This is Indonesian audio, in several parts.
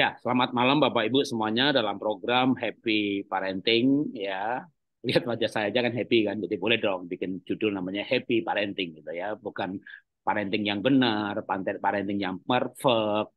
Ya, selamat malam Bapak Ibu semuanya dalam program Happy Parenting ya. Lihat wajah saya aja kan happy kan, jadi boleh dong bikin judul namanya Happy Parenting gitu ya. Bukan parenting yang benar, parenting yang perfect,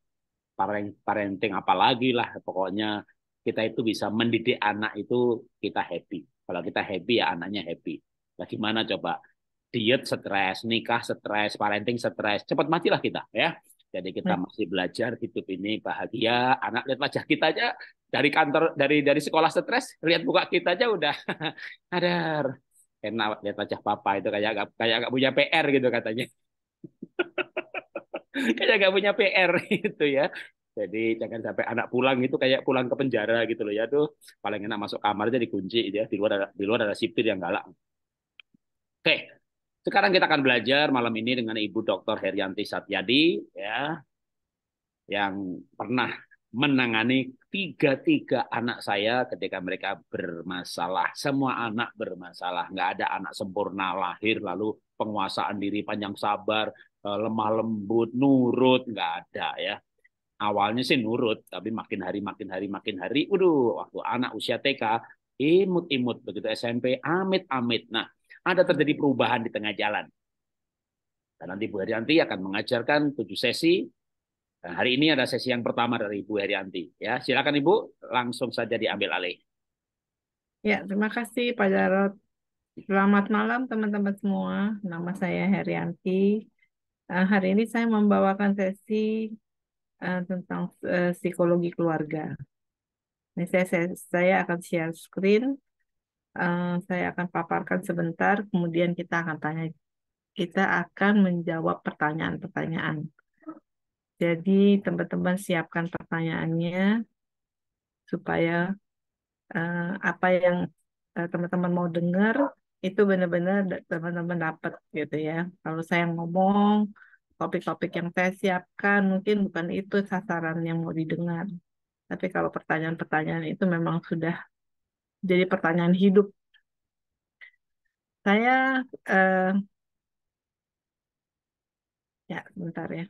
parenting apalagi lah pokoknya kita itu bisa mendidik anak itu kita happy. Kalau kita happy ya anaknya happy. Bagaimana coba diet stres, nikah stres, parenting stres, cepat matilah kita ya. Jadi kita hmm. masih belajar hidup ini bahagia. Anak lihat wajah kita aja dari kantor dari dari sekolah stres lihat buka kita aja udah ada Enak lihat wajah papa itu kayak gak, kayak gak punya PR gitu katanya. kayak gak punya PR gitu ya. Jadi jangan sampai anak pulang itu kayak pulang ke penjara gitu loh ya tuh paling enak masuk kamar aja dikunci ya di luar ada, di luar ada sipir yang galak. Oke, sekarang kita akan belajar malam ini dengan Ibu Dr. Herianti Satyadi ya yang pernah menangani tiga-tiga anak saya ketika mereka bermasalah. Semua anak bermasalah. Nggak ada anak sempurna lahir lalu penguasaan diri panjang sabar, eh, lemah lembut, nurut. Nggak ada ya. Awalnya sih nurut, tapi makin hari, makin hari, makin hari. Waduh, waktu anak usia TK, imut-imut. Begitu SMP, amit-amit. Nah, ada terjadi perubahan di tengah jalan. Dan nanti Bu Herianti akan mengajarkan tujuh sesi. Dan hari ini ada sesi yang pertama dari Bu Herianti. Ya, silakan Ibu langsung saja diambil alih. Ya, terima kasih Pak Jarot. Selamat malam teman-teman semua. Nama saya Herianti. Uh, hari ini saya membawakan sesi uh, tentang uh, psikologi keluarga. Ini saya saya akan share screen. Eh, saya akan paparkan sebentar, kemudian kita akan tanya, kita akan menjawab pertanyaan-pertanyaan. Jadi teman-teman siapkan pertanyaannya supaya uh, apa yang eh, teman-teman uh, mau dengar itu benar-benar teman-teman dapat gitu ya. Kalau saya ngomong topik-topik yang saya siapkan mungkin bukan itu sasaran yang mau didengar. Tapi kalau pertanyaan-pertanyaan itu memang sudah jadi pertanyaan hidup. Saya uh, ya bentar ya.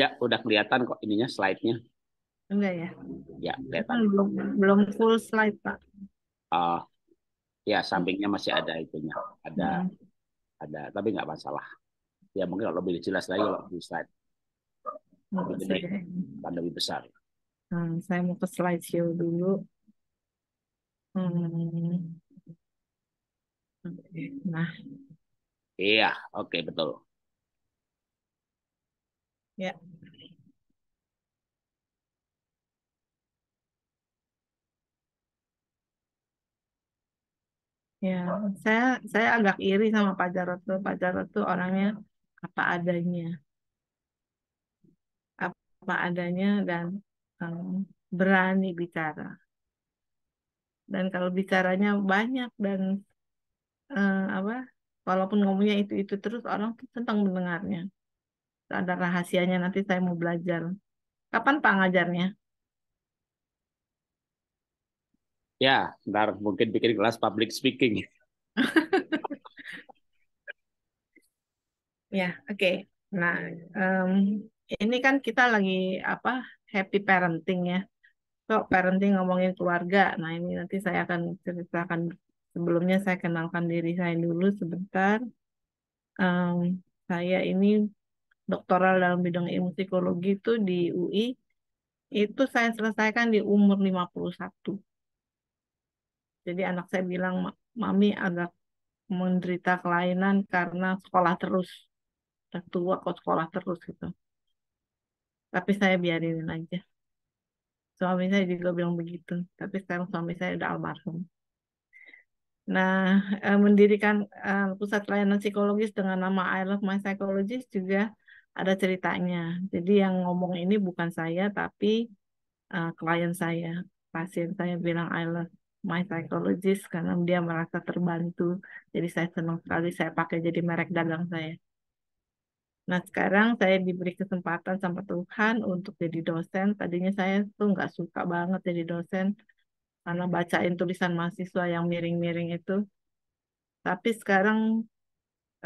Ya, udah kelihatan kok ininya slide-nya. Enggak ya? Ya, kan kelihatan. Belum belum full slide, Pak uh, ya sampingnya masih ah. ada itunya, ada hmm. ada, tapi nggak masalah. Ya mungkin kalau lebih jelas lagi kalau di slide hmm, lebih lebih besar. Hmm, saya mau ke slide show dulu. Hmm. Nah. Iya, oke okay, betul. Ya. Ya, saya saya agak iri sama Pak Jarot tuh. Pak Jarot tuh orangnya apa adanya, apa adanya dan um, berani bicara. Dan kalau bicaranya banyak dan uh, apa, walaupun ngomongnya itu-itu terus orang tuh tentang mendengarnya. Ada rahasianya nanti saya mau belajar. Kapan Pak ngajarnya? Ya, ntar mungkin bikin kelas public speaking. ya, oke. Okay. Nah, um, ini kan kita lagi apa happy parenting ya. So, parenting ngomongin keluarga. Nah, ini nanti saya akan ceritakan sebelumnya saya kenalkan diri saya dulu sebentar. Um, saya ini doktoral dalam bidang ilmu psikologi itu di UI. Itu saya selesaikan di umur 51. Jadi anak saya bilang, mami agak menderita kelainan karena sekolah terus. Udah tua kok sekolah terus gitu. Tapi saya biarin aja. Suami saya juga bilang begitu. Tapi sekarang suami saya udah almarhum. Nah, eh, mendirikan eh, pusat layanan psikologis dengan nama I Love My Psychologist juga ada ceritanya. Jadi yang ngomong ini bukan saya, tapi eh, klien saya, pasien saya bilang I love my psychologist karena dia merasa terbantu. Jadi saya senang sekali saya pakai jadi merek dagang saya. Nah sekarang saya diberi kesempatan sama Tuhan untuk jadi dosen. Tadinya saya tuh nggak suka banget jadi dosen karena bacain tulisan mahasiswa yang miring-miring itu. Tapi sekarang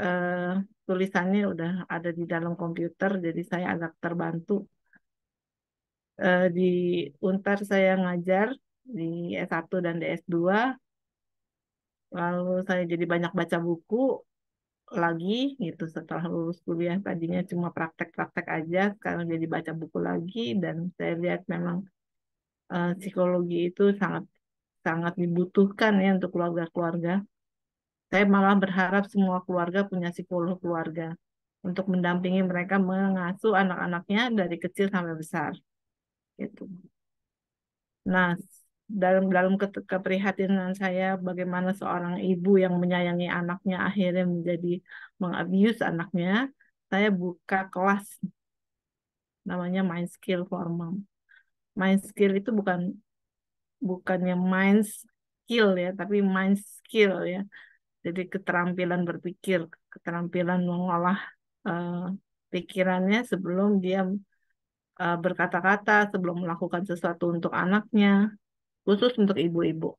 eh, tulisannya udah ada di dalam komputer, jadi saya agak terbantu. Eh, di Untar saya ngajar di S1 dan di S2. Lalu saya jadi banyak baca buku lagi gitu setelah lulus kuliah tadinya cuma praktek-praktek aja sekarang jadi baca buku lagi dan saya lihat memang uh, psikologi itu sangat sangat dibutuhkan ya untuk keluarga-keluarga. Saya malah berharap semua keluarga punya psikolog keluarga untuk mendampingi mereka mengasuh anak-anaknya dari kecil sampai besar. Gitu. Nah, dalam dalam keprihatinan saya bagaimana seorang ibu yang menyayangi anaknya akhirnya menjadi mengabuse anaknya saya buka kelas namanya mind skill for mom mind skill itu bukan bukannya mind skill ya tapi mind skill ya jadi keterampilan berpikir keterampilan mengolah uh, pikirannya sebelum dia eh, berkata-kata sebelum melakukan sesuatu untuk anaknya khusus untuk ibu-ibu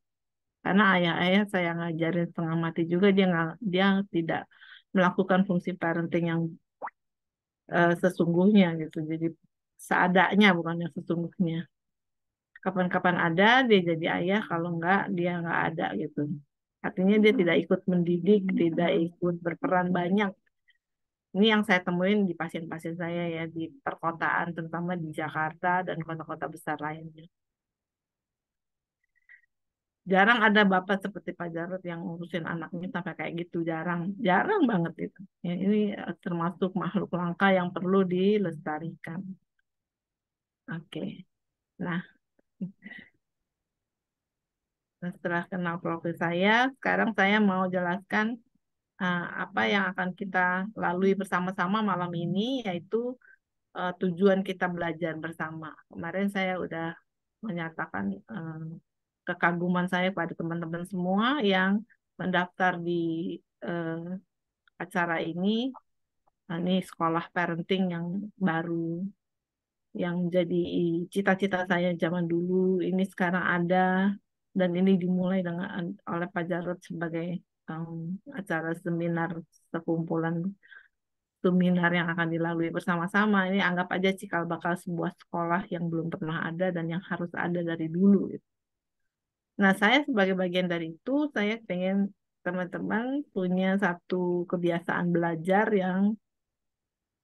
karena ayah-ayah saya ngajarin setengah mati juga dia nggak dia tidak melakukan fungsi parenting yang uh, sesungguhnya gitu jadi seadanya bukan yang sesungguhnya kapan-kapan ada dia jadi ayah kalau enggak dia enggak ada gitu artinya dia tidak ikut mendidik tidak ikut berperan banyak ini yang saya temuin di pasien-pasien saya ya di perkotaan terutama di Jakarta dan kota-kota besar lainnya jarang ada bapak seperti Pak Jarod yang ngurusin anaknya sampai kayak gitu jarang jarang banget itu ya, ini eh, termasuk makhluk langka yang perlu dilestarikan oke nah. nah setelah kenal profil saya sekarang saya mau jelaskan uh, apa yang akan kita lalui bersama-sama malam ini yaitu uh, tujuan kita belajar bersama kemarin saya udah menyatakan uh, kekaguman saya pada teman-teman semua yang mendaftar di uh, acara ini. Nah, ini sekolah parenting yang baru yang jadi cita-cita saya zaman dulu ini sekarang ada dan ini dimulai dengan oleh Pak Jarod sebagai um, acara seminar sekumpulan seminar yang akan dilalui bersama-sama ini anggap aja cikal bakal sebuah sekolah yang belum pernah ada dan yang harus ada dari dulu gitu. Nah, saya sebagai bagian dari itu, saya pengen teman-teman punya satu kebiasaan belajar yang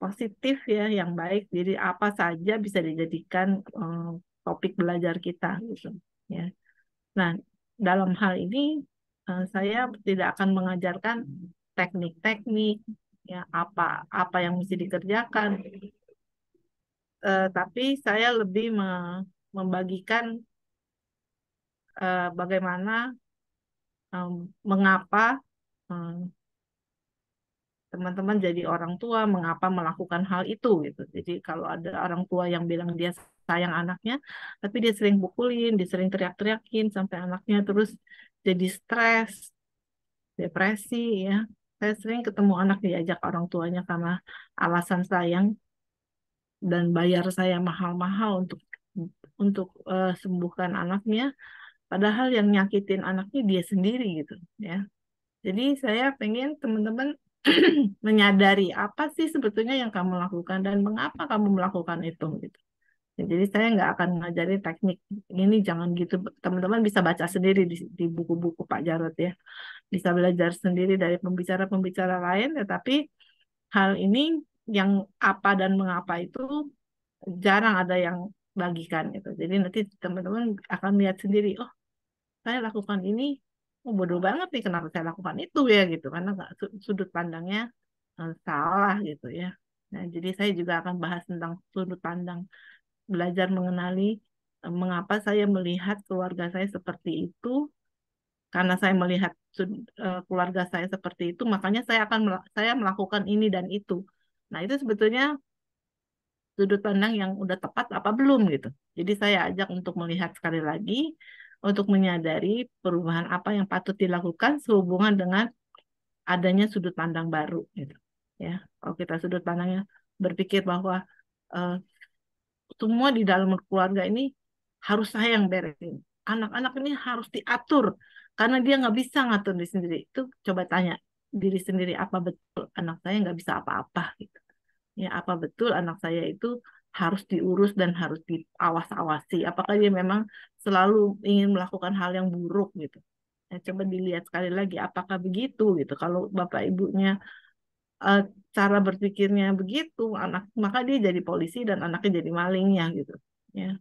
positif ya, yang baik. Jadi apa saja bisa dijadikan um, topik belajar kita gitu ya. Nah, dalam hal ini uh, saya tidak akan mengajarkan teknik-teknik ya apa apa yang mesti dikerjakan. Uh, tapi saya lebih membagikan uh, bagaimana um, mengapa teman eh, teman-teman jadi orang tua mengapa melakukan hal itu gitu. Jadi kalau ada orang tua yang bilang dia sayang anaknya tapi dia sering pukulin, dia sering teriak-teriakin sampai anaknya terus jadi stres, depresi ya. Saya sering ketemu anak diajak orang tuanya karena alasan sayang dan bayar saya mahal-mahal untuk untuk uh, sembuhkan anaknya padahal yang nyakitin anaknya dia sendiri gitu ya jadi saya pengen teman-teman menyadari apa sih sebetulnya yang kamu lakukan dan mengapa kamu melakukan itu gitu ya, jadi saya nggak akan ngajarin teknik ini jangan gitu teman-teman bisa baca sendiri di, buku-buku Pak Jarot ya bisa belajar sendiri dari pembicara-pembicara lain tetapi hal ini yang apa dan mengapa itu jarang ada yang bagikan gitu. Jadi nanti teman-teman akan lihat sendiri, oh saya lakukan ini, oh bodoh banget nih kenapa saya lakukan itu ya gitu, karena gak, sudut pandangnya eh, salah gitu ya. Nah jadi saya juga akan bahas tentang sudut pandang belajar mengenali eh, mengapa saya melihat keluarga saya seperti itu, karena saya melihat eh, keluarga saya seperti itu, makanya saya akan saya melakukan ini dan itu. Nah itu sebetulnya sudut pandang yang udah tepat apa belum gitu. Jadi saya ajak untuk melihat sekali lagi untuk menyadari perubahan apa yang patut dilakukan sehubungan dengan adanya sudut pandang baru gitu. Ya, kalau kita sudut pandangnya berpikir bahwa uh, semua di dalam keluarga ini harus saya yang beresin. Anak-anak ini harus diatur karena dia nggak bisa ngatur diri sendiri. Itu coba tanya diri sendiri apa betul anak saya nggak bisa apa-apa gitu ya apa betul anak saya itu harus diurus dan harus diawas-awasi apakah dia memang selalu ingin melakukan hal yang buruk gitu ya, coba dilihat sekali lagi apakah begitu gitu kalau bapak ibunya eh, cara berpikirnya begitu anak maka dia jadi polisi dan anaknya jadi malingnya gitu ya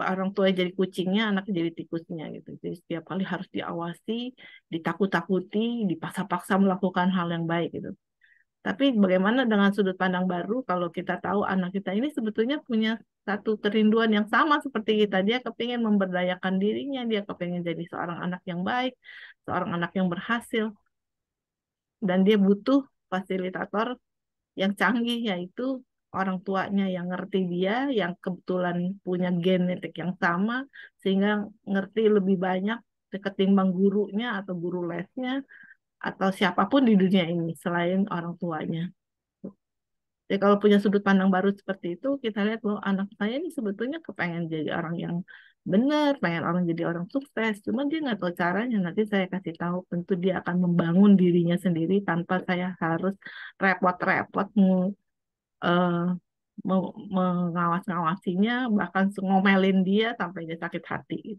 orang tua jadi kucingnya anaknya jadi tikusnya gitu jadi setiap kali harus diawasi ditakut-takuti dipaksa-paksa melakukan hal yang baik gitu tapi bagaimana dengan sudut pandang baru kalau kita tahu anak kita ini sebetulnya punya satu kerinduan yang sama seperti kita. Dia kepingin memberdayakan dirinya, dia kepingin jadi seorang anak yang baik, seorang anak yang berhasil. Dan dia butuh fasilitator yang canggih yaitu orang tuanya yang ngerti dia, yang kebetulan punya genetik yang sama, sehingga ngerti lebih banyak ketimbang gurunya atau guru lesnya, atau siapapun di dunia ini selain orang tuanya. Jadi kalau punya sudut pandang baru seperti itu, kita lihat loh anak saya ini sebetulnya kepengen jadi orang yang benar, pengen orang jadi orang sukses, cuma dia nggak tahu caranya. Nanti saya kasih tahu, tentu dia akan membangun dirinya sendiri tanpa saya harus repot-repot eh, mengawas-ngawasinya, bahkan ngomelin dia sampai dia sakit hati.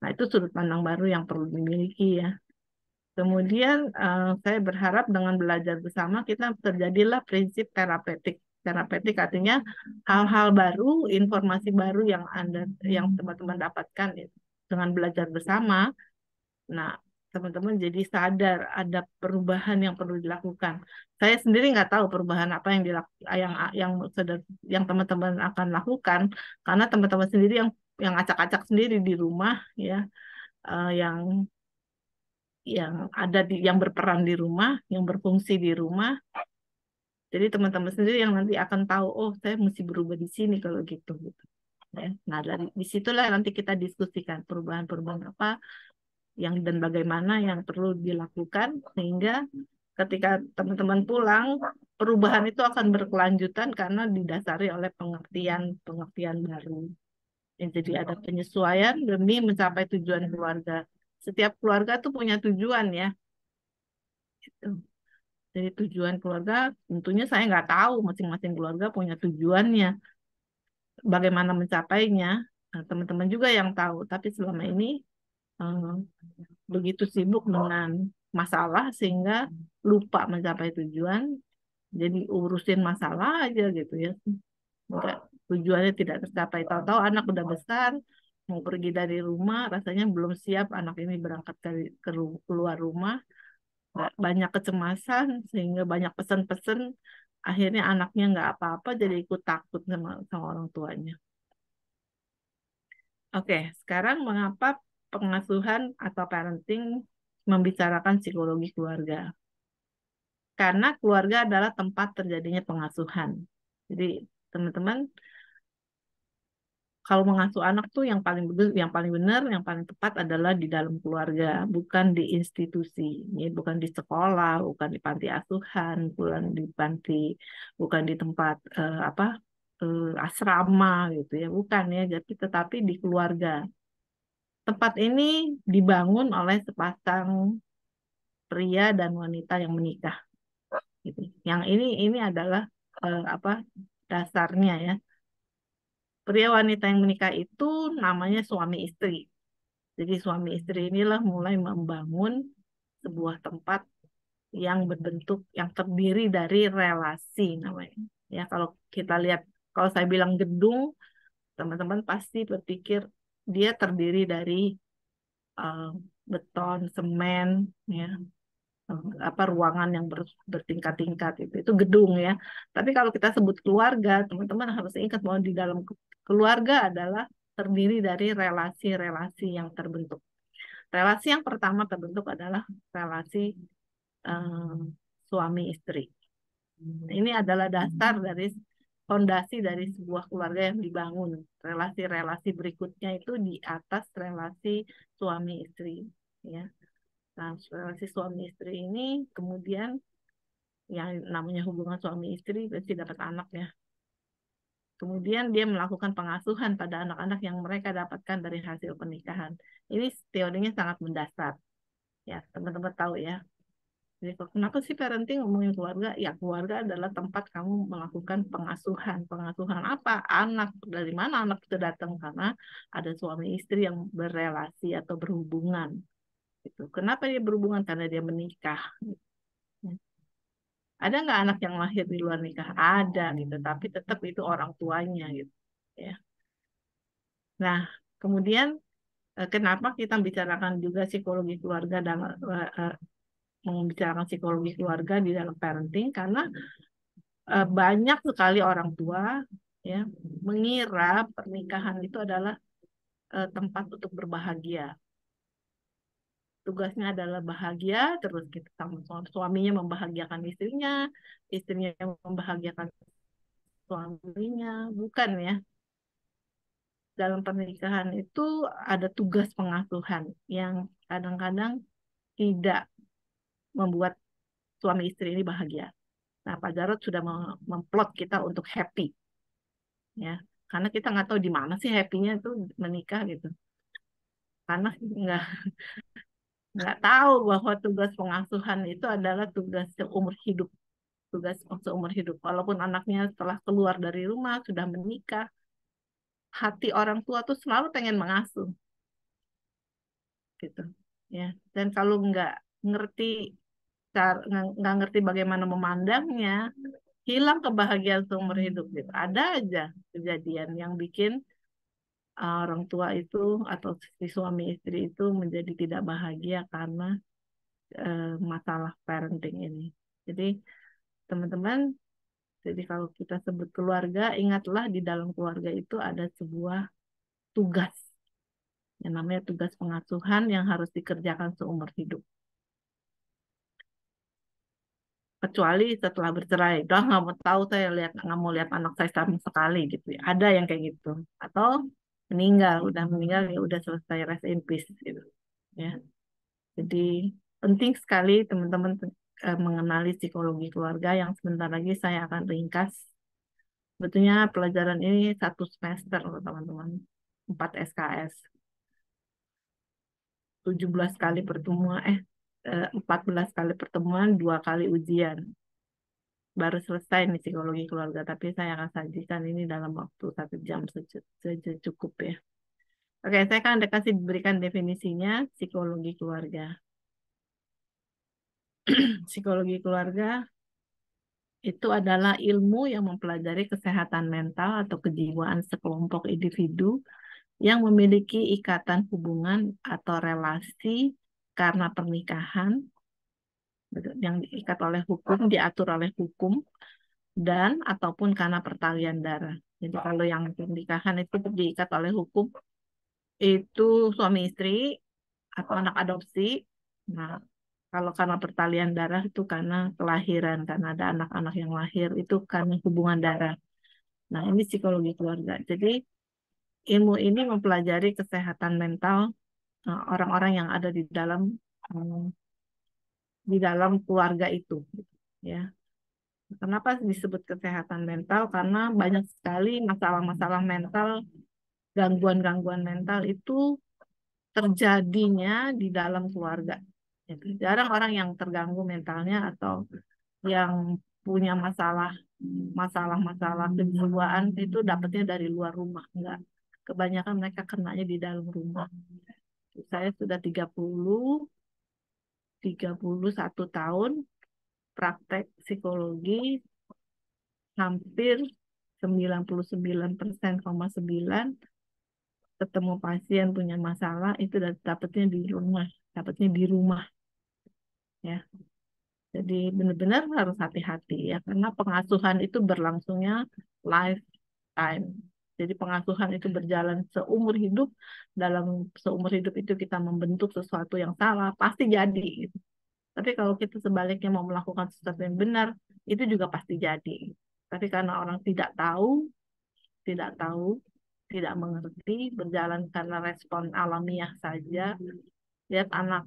Nah itu sudut pandang baru yang perlu dimiliki ya. Kemudian uh, saya berharap dengan belajar bersama kita terjadilah prinsip terapeutik. Terapeutik artinya hal-hal baru, informasi baru yang Anda yang teman-teman dapatkan ya, dengan belajar bersama. Nah, teman-teman jadi sadar ada perubahan yang perlu dilakukan. Saya sendiri nggak tahu perubahan apa yang dilakukan yang yang yang teman-teman akan lakukan karena teman-teman sendiri yang yang acak-acak sendiri di rumah ya. Uh, yang yang ada di yang berperan di rumah, yang berfungsi di rumah. Jadi teman-teman sendiri yang nanti akan tahu, oh saya mesti berubah di sini kalau gitu, gitu ya. Nah dari disitulah nanti kita diskusikan perubahan-perubahan apa yang dan bagaimana yang perlu dilakukan sehingga ketika teman-teman pulang perubahan itu akan berkelanjutan karena didasari oleh pengertian pengertian baru. Jadi ada penyesuaian demi mencapai tujuan keluarga setiap keluarga tuh punya tujuan ya. Gitu. Jadi tujuan keluarga tentunya saya nggak tahu masing-masing keluarga punya tujuannya. Bagaimana mencapainya, nah, teman-teman nah, juga yang tahu. Tapi selama ini eh, begitu sibuk dengan masalah sehingga lupa mencapai tujuan. Jadi urusin masalah aja gitu ya. Enggak, tujuannya tidak tercapai. Tahu-tahu anak udah besar, mau pergi dari rumah rasanya belum siap anak ini berangkat dari keluar rumah banyak kecemasan sehingga banyak pesan-pesan akhirnya anaknya nggak apa-apa jadi ikut takut sama, sama orang tuanya. Oke, sekarang mengapa pengasuhan atau parenting membicarakan psikologi keluarga? Karena keluarga adalah tempat terjadinya pengasuhan. Jadi teman-teman kalau mengasuh anak tuh yang paling yang paling benar, yang paling tepat adalah di dalam keluarga, bukan di institusi, ya, bukan di sekolah, bukan di panti asuhan, bukan di panti, bukan di tempat uh, apa uh, asrama gitu ya, bukan ya, jadi tetapi di keluarga. Tempat ini dibangun oleh sepasang pria dan wanita yang menikah. Gitu. Yang ini ini adalah uh, apa dasarnya ya pria wanita yang menikah itu namanya suami istri. Jadi suami istri inilah mulai membangun sebuah tempat yang berbentuk yang terdiri dari relasi namanya. Ya kalau kita lihat kalau saya bilang gedung, teman-teman pasti berpikir dia terdiri dari uh, beton, semen, ya, apa ruangan yang ber, bertingkat-tingkat itu itu gedung ya tapi kalau kita sebut keluarga teman-teman harus ingat bahwa di dalam keluarga adalah terdiri dari relasi-relasi yang terbentuk relasi yang pertama terbentuk adalah relasi um, suami istri ini adalah dasar dari fondasi dari sebuah keluarga yang dibangun relasi-relasi berikutnya itu di atas relasi suami istri ya Nah, relasi suami istri ini kemudian yang namanya hubungan suami istri berarti dapat anak ya Kemudian dia melakukan pengasuhan pada anak-anak yang mereka dapatkan dari hasil pernikahan. Ini teorinya sangat mendasar. Ya, teman-teman tahu ya. Jadi kenapa sih parenting ngomongin keluarga? Ya, keluarga adalah tempat kamu melakukan pengasuhan. Pengasuhan apa? Anak. Dari mana anak itu datang? Karena ada suami istri yang berrelasi atau berhubungan Gitu. Kenapa dia berhubungan? Karena dia menikah. Ada nggak anak yang lahir di luar nikah? Ada gitu, hmm. tapi tetap itu orang tuanya gitu. Ya. Nah, kemudian eh, kenapa kita bicarakan juga psikologi keluarga dan uh, membicarakan psikologi keluarga di dalam parenting? Karena banyak sekali orang tua ya mengira pernikahan itu adalah tempat untuk berbahagia tugasnya adalah bahagia terus kita sama suaminya membahagiakan istrinya istrinya membahagiakan suaminya bukan ya dalam pernikahan itu ada tugas pengasuhan yang kadang-kadang tidak membuat suami istri ini bahagia. Nah, Pak Jarod sudah memplot kita untuk happy. Ya, karena kita nggak tahu di mana sih happy-nya itu menikah gitu. Karena nggak nggak tahu bahwa tugas pengasuhan itu adalah tugas seumur hidup tugas seumur hidup walaupun anaknya setelah keluar dari rumah sudah menikah hati orang tua tuh selalu pengen mengasuh gitu ya dan kalau nggak ngerti nggak ngerti bagaimana memandangnya hilang kebahagiaan seumur hidup gitu ada aja kejadian yang bikin uh, orang tua itu atau si suami istri itu menjadi tidak bahagia karena uh, masalah parenting ini. Jadi teman-teman, jadi kalau kita sebut keluarga, ingatlah di dalam keluarga itu ada sebuah tugas yang namanya tugas pengasuhan yang harus dikerjakan seumur hidup kecuali setelah bercerai dah nggak mau tahu saya lihat nggak mau lihat anak saya sama sekali gitu ya. ada yang kayak gitu atau meninggal udah meninggal ya udah selesai rest in peace gitu ya jadi penting sekali teman-teman eh, mengenali psikologi keluarga yang sebentar lagi saya akan ringkas sebetulnya pelajaran ini satu semester loh teman-teman 4 SKS 17 kali pertemuan eh 14 eh, kali pertemuan dua kali ujian baru selesai nih psikologi keluarga, tapi saya akan sajikan ini dalam waktu satu jam cukup ya. Oke, saya akan dikasih kasih berikan definisinya psikologi keluarga. psikologi keluarga itu adalah ilmu yang mempelajari kesehatan mental atau kejiwaan sekelompok individu yang memiliki ikatan hubungan atau relasi karena pernikahan, yang diikat oleh hukum, diatur oleh hukum, dan ataupun karena pertalian darah. Jadi kalau yang pernikahan itu diikat oleh hukum, itu suami istri atau anak adopsi. Nah, kalau karena pertalian darah itu karena kelahiran, karena ada anak-anak yang lahir, itu karena hubungan darah. Nah, ini psikologi keluarga. Jadi, ilmu ini mempelajari kesehatan mental eh, orang-orang yang ada di dalam eh, di dalam keluarga itu gitu, ya kenapa disebut kesehatan mental karena banyak sekali masalah-masalah mental gangguan-gangguan mental itu terjadinya di dalam keluarga jadi jarang orang yang terganggu mentalnya atau yang punya masalah masalah-masalah kejiwaan itu dapatnya dari luar rumah enggak kebanyakan mereka kenanya di dalam rumah saya sudah 30 31 tahun praktek psikologi hampir 99,9 ketemu pasien punya masalah itu dapatnya di rumah, dapatnya di rumah. Ya. Jadi benar-benar harus hati-hati ya karena pengasuhan itu berlangsungnya lifetime. Jadi pengasuhan itu berjalan seumur hidup. Dalam seumur hidup itu kita membentuk sesuatu yang salah, pasti jadi. Gitu. Tapi kalau kita sebaliknya mau melakukan sesuatu yang benar, itu juga pasti jadi. Tapi karena orang tidak tahu, tidak tahu, tidak mengerti, berjalan karena respon alamiah saja. Lihat anak,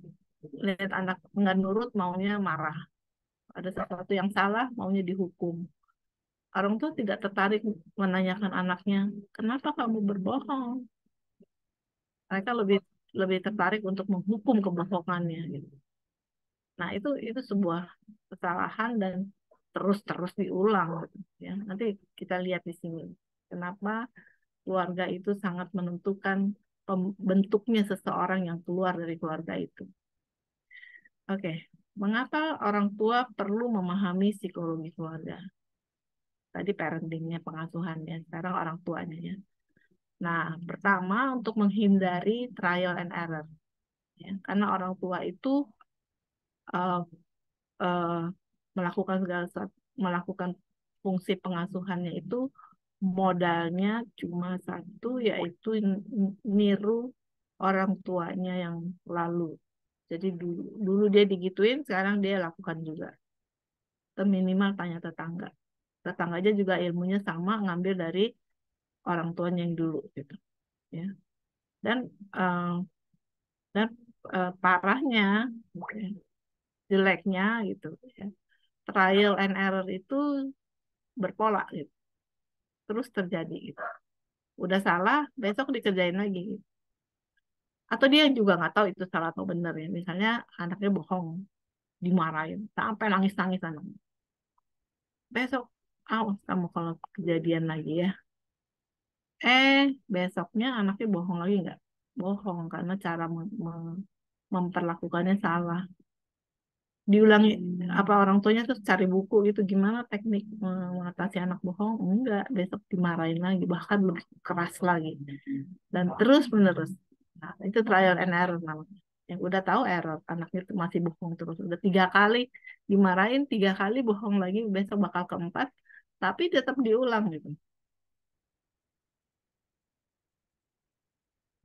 lihat anak nggak nurut maunya marah. Ada sesuatu yang salah maunya dihukum orang tua tidak tertarik menanyakan anaknya, kenapa kamu berbohong? Mereka lebih lebih tertarik untuk menghukum kebohongannya gitu. Nah, itu itu sebuah kesalahan dan terus-terus diulang gitu, ya. Nanti kita lihat di sini kenapa keluarga itu sangat menentukan bentuknya seseorang yang keluar dari keluarga itu. Oke, okay. mengapa orang tua perlu memahami psikologi keluarga? tadi parentingnya pengasuhannya sekarang orang tuanya ya nah pertama untuk menghindari trial and error ya karena orang tua itu uh, uh, melakukan segala melakukan fungsi pengasuhannya itu modalnya cuma satu yaitu niru orang tuanya yang lalu jadi dulu, dulu dia digituin sekarang dia lakukan juga minimal tanya tetangga tetangga aja juga ilmunya sama ngambil dari orang tuanya yang dulu gitu ya dan uh, dan uh, parahnya gitu ya, jeleknya gitu ya trial and error itu berpola gitu terus terjadi gitu udah salah besok dikerjain lagi gitu. atau dia juga nggak tahu itu salah atau benar ya misalnya anaknya bohong dimarahin sampai nangis nangis anak besok awas kamu kalau kejadian lagi ya. Eh, besoknya anaknya bohong lagi nggak? Bohong karena cara mem memperlakukannya salah. Diulangi hmm. apa orang tuanya tuh cari buku gitu gimana teknik mengatasi anak bohong? Enggak, besok dimarahin lagi bahkan lebih keras lagi dan terus menerus. Nah, itu trial and error namanya yang udah tahu error anaknya masih bohong terus udah tiga kali dimarahin tiga kali bohong lagi besok bakal keempat tapi tetap diulang gitu.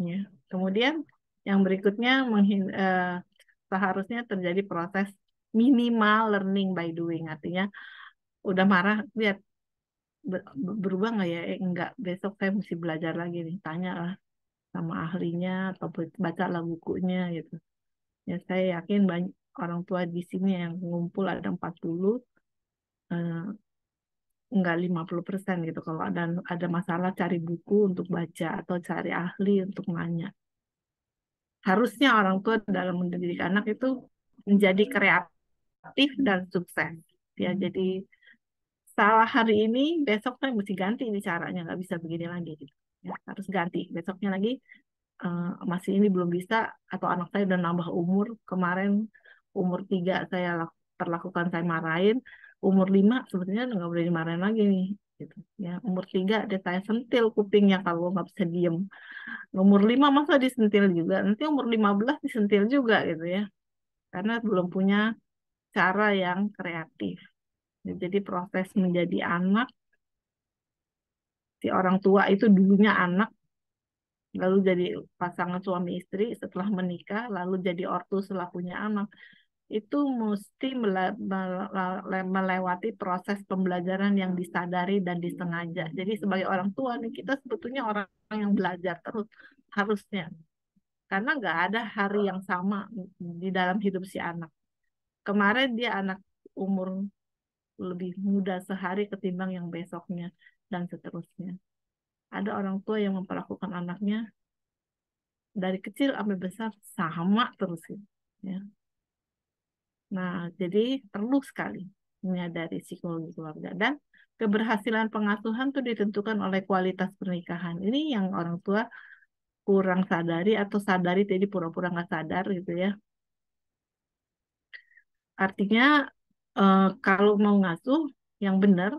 Ya. Kemudian yang berikutnya uh, seharusnya terjadi proses minimal learning by doing, artinya udah marah lihat berubah nggak ya? Eh, enggak, besok saya mesti belajar lagi nih, tanya lah sama ahlinya atau baca lah bukunya gitu. Ya saya yakin banyak orang tua di sini yang ngumpul ada 40 puluh. Eh, nggak 50% gitu kalau ada ada masalah cari buku untuk baca atau cari ahli untuk nanya. Harusnya orang tua dalam mendidik anak itu menjadi kreatif dan sukses. Ya, jadi salah hari ini besok saya mesti ganti ini caranya nggak bisa begini lagi gitu. Ya, harus ganti besoknya lagi uh, masih ini belum bisa atau anak saya udah nambah umur kemarin umur tiga saya perlakukan saya marahin umur lima sebetulnya nggak boleh dimarahin lagi nih gitu ya umur tiga dia saya sentil kupingnya kalau nggak bisa diem umur lima masa disentil juga nanti umur lima belas disentil juga gitu ya karena belum punya cara yang kreatif ya, jadi proses menjadi anak si orang tua itu dulunya anak lalu jadi pasangan suami istri setelah menikah lalu jadi ortu selakunya anak itu mesti melewati proses pembelajaran yang disadari dan disengaja. Jadi sebagai orang tua nih kita sebetulnya orang yang belajar terus harusnya. Karena nggak ada hari yang sama di dalam hidup si anak. Kemarin dia anak umur lebih muda sehari ketimbang yang besoknya dan seterusnya. Ada orang tua yang memperlakukan anaknya dari kecil sampai besar sama terus ya Nah, jadi perlu sekali menyadari psikologi keluarga dan keberhasilan pengasuhan itu ditentukan oleh kualitas pernikahan. Ini yang orang tua kurang sadari atau sadari jadi pura-pura nggak sadar gitu ya. Artinya eh, kalau mau ngasuh yang benar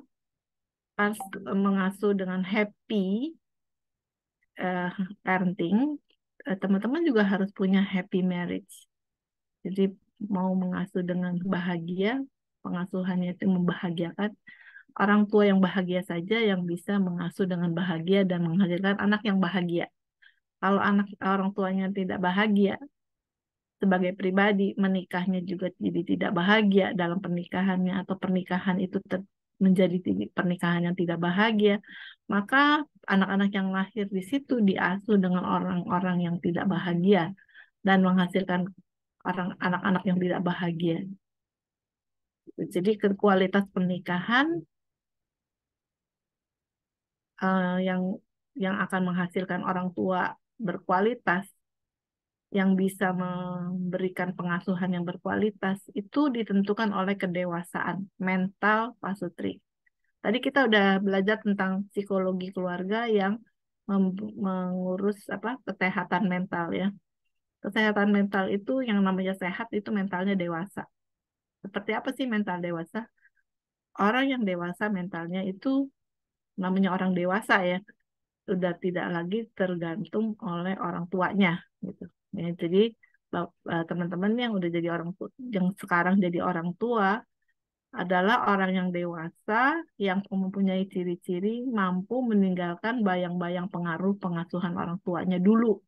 pas mengasuh dengan happy eh, parenting, eh, teman-teman juga harus punya happy marriage. Jadi mau mengasuh dengan bahagia, pengasuhannya itu membahagiakan. Orang tua yang bahagia saja yang bisa mengasuh dengan bahagia dan menghasilkan anak yang bahagia. Kalau anak orang tuanya tidak bahagia, sebagai pribadi menikahnya juga jadi tidak bahagia dalam pernikahannya atau pernikahan itu menjadi pernikahan yang tidak bahagia, maka anak-anak yang lahir di situ diasuh dengan orang-orang yang tidak bahagia dan menghasilkan orang anak-anak yang tidak bahagia. Jadi kualitas pernikahan eh, yang yang akan menghasilkan orang tua berkualitas yang bisa memberikan pengasuhan yang berkualitas itu ditentukan oleh kedewasaan mental pasutri. Tadi kita udah belajar tentang psikologi keluarga yang mengurus apa kesehatan mental ya kesehatan mental itu yang namanya sehat itu mentalnya dewasa. Seperti apa sih mental dewasa? Orang yang dewasa mentalnya itu namanya orang dewasa ya, sudah tidak lagi tergantung oleh orang tuanya gitu. Ya, jadi eh, teman-teman yang udah jadi orang yang sekarang jadi orang tua adalah orang yang dewasa yang mempunyai ciri-ciri mampu meninggalkan bayang-bayang pengaruh pengasuhan orang tuanya dulu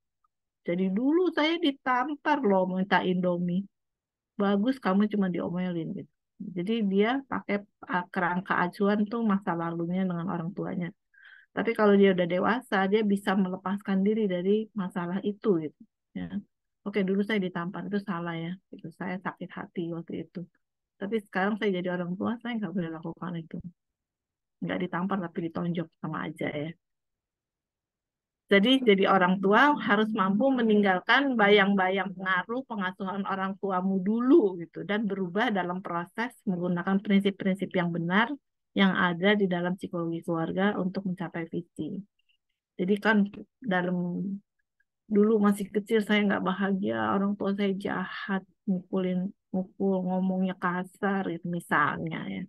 jadi dulu saya ditampar loh minta Indomie. Bagus kamu cuma diomelin gitu. Jadi dia pakai ah, kerangka acuan tuh masa lalunya dengan orang tuanya. Tapi kalau dia udah dewasa, dia bisa melepaskan diri dari masalah itu gitu. Ya. Oke, dulu saya ditampar itu salah ya. Itu saya sakit hati waktu itu. Tapi sekarang saya jadi orang tua, saya nggak boleh lakukan itu. Nggak ditampar tapi ditonjok sama aja ya. Jadi jadi orang tua harus mampu meninggalkan bayang-bayang pengaruh pengasuhan orang tuamu dulu gitu dan berubah dalam proses menggunakan prinsip-prinsip yang benar yang ada di dalam psikologi keluarga untuk mencapai visi. Jadi kan dalam dulu masih kecil saya nggak bahagia, orang tua saya jahat, mukulin mukul, ngomongnya kasar gitu misalnya ya.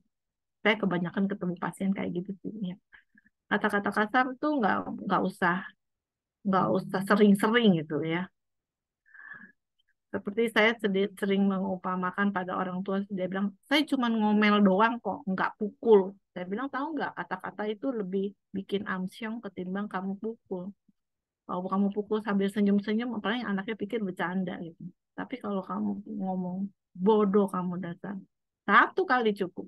Saya kebanyakan ketemu pasien kayak gitu sih ya kata-kata kasar tuh nggak nggak usah nggak usah sering-sering gitu ya. Seperti saya sering mengupamakan pada orang tua, dia bilang, saya cuma ngomel doang kok, nggak pukul. Saya bilang, tahu nggak kata-kata itu lebih bikin amsyong ketimbang kamu pukul. Kalau kamu pukul sambil senyum-senyum, apalagi anaknya pikir bercanda gitu. Tapi kalau kamu ngomong, bodoh kamu dasar. Satu kali cukup.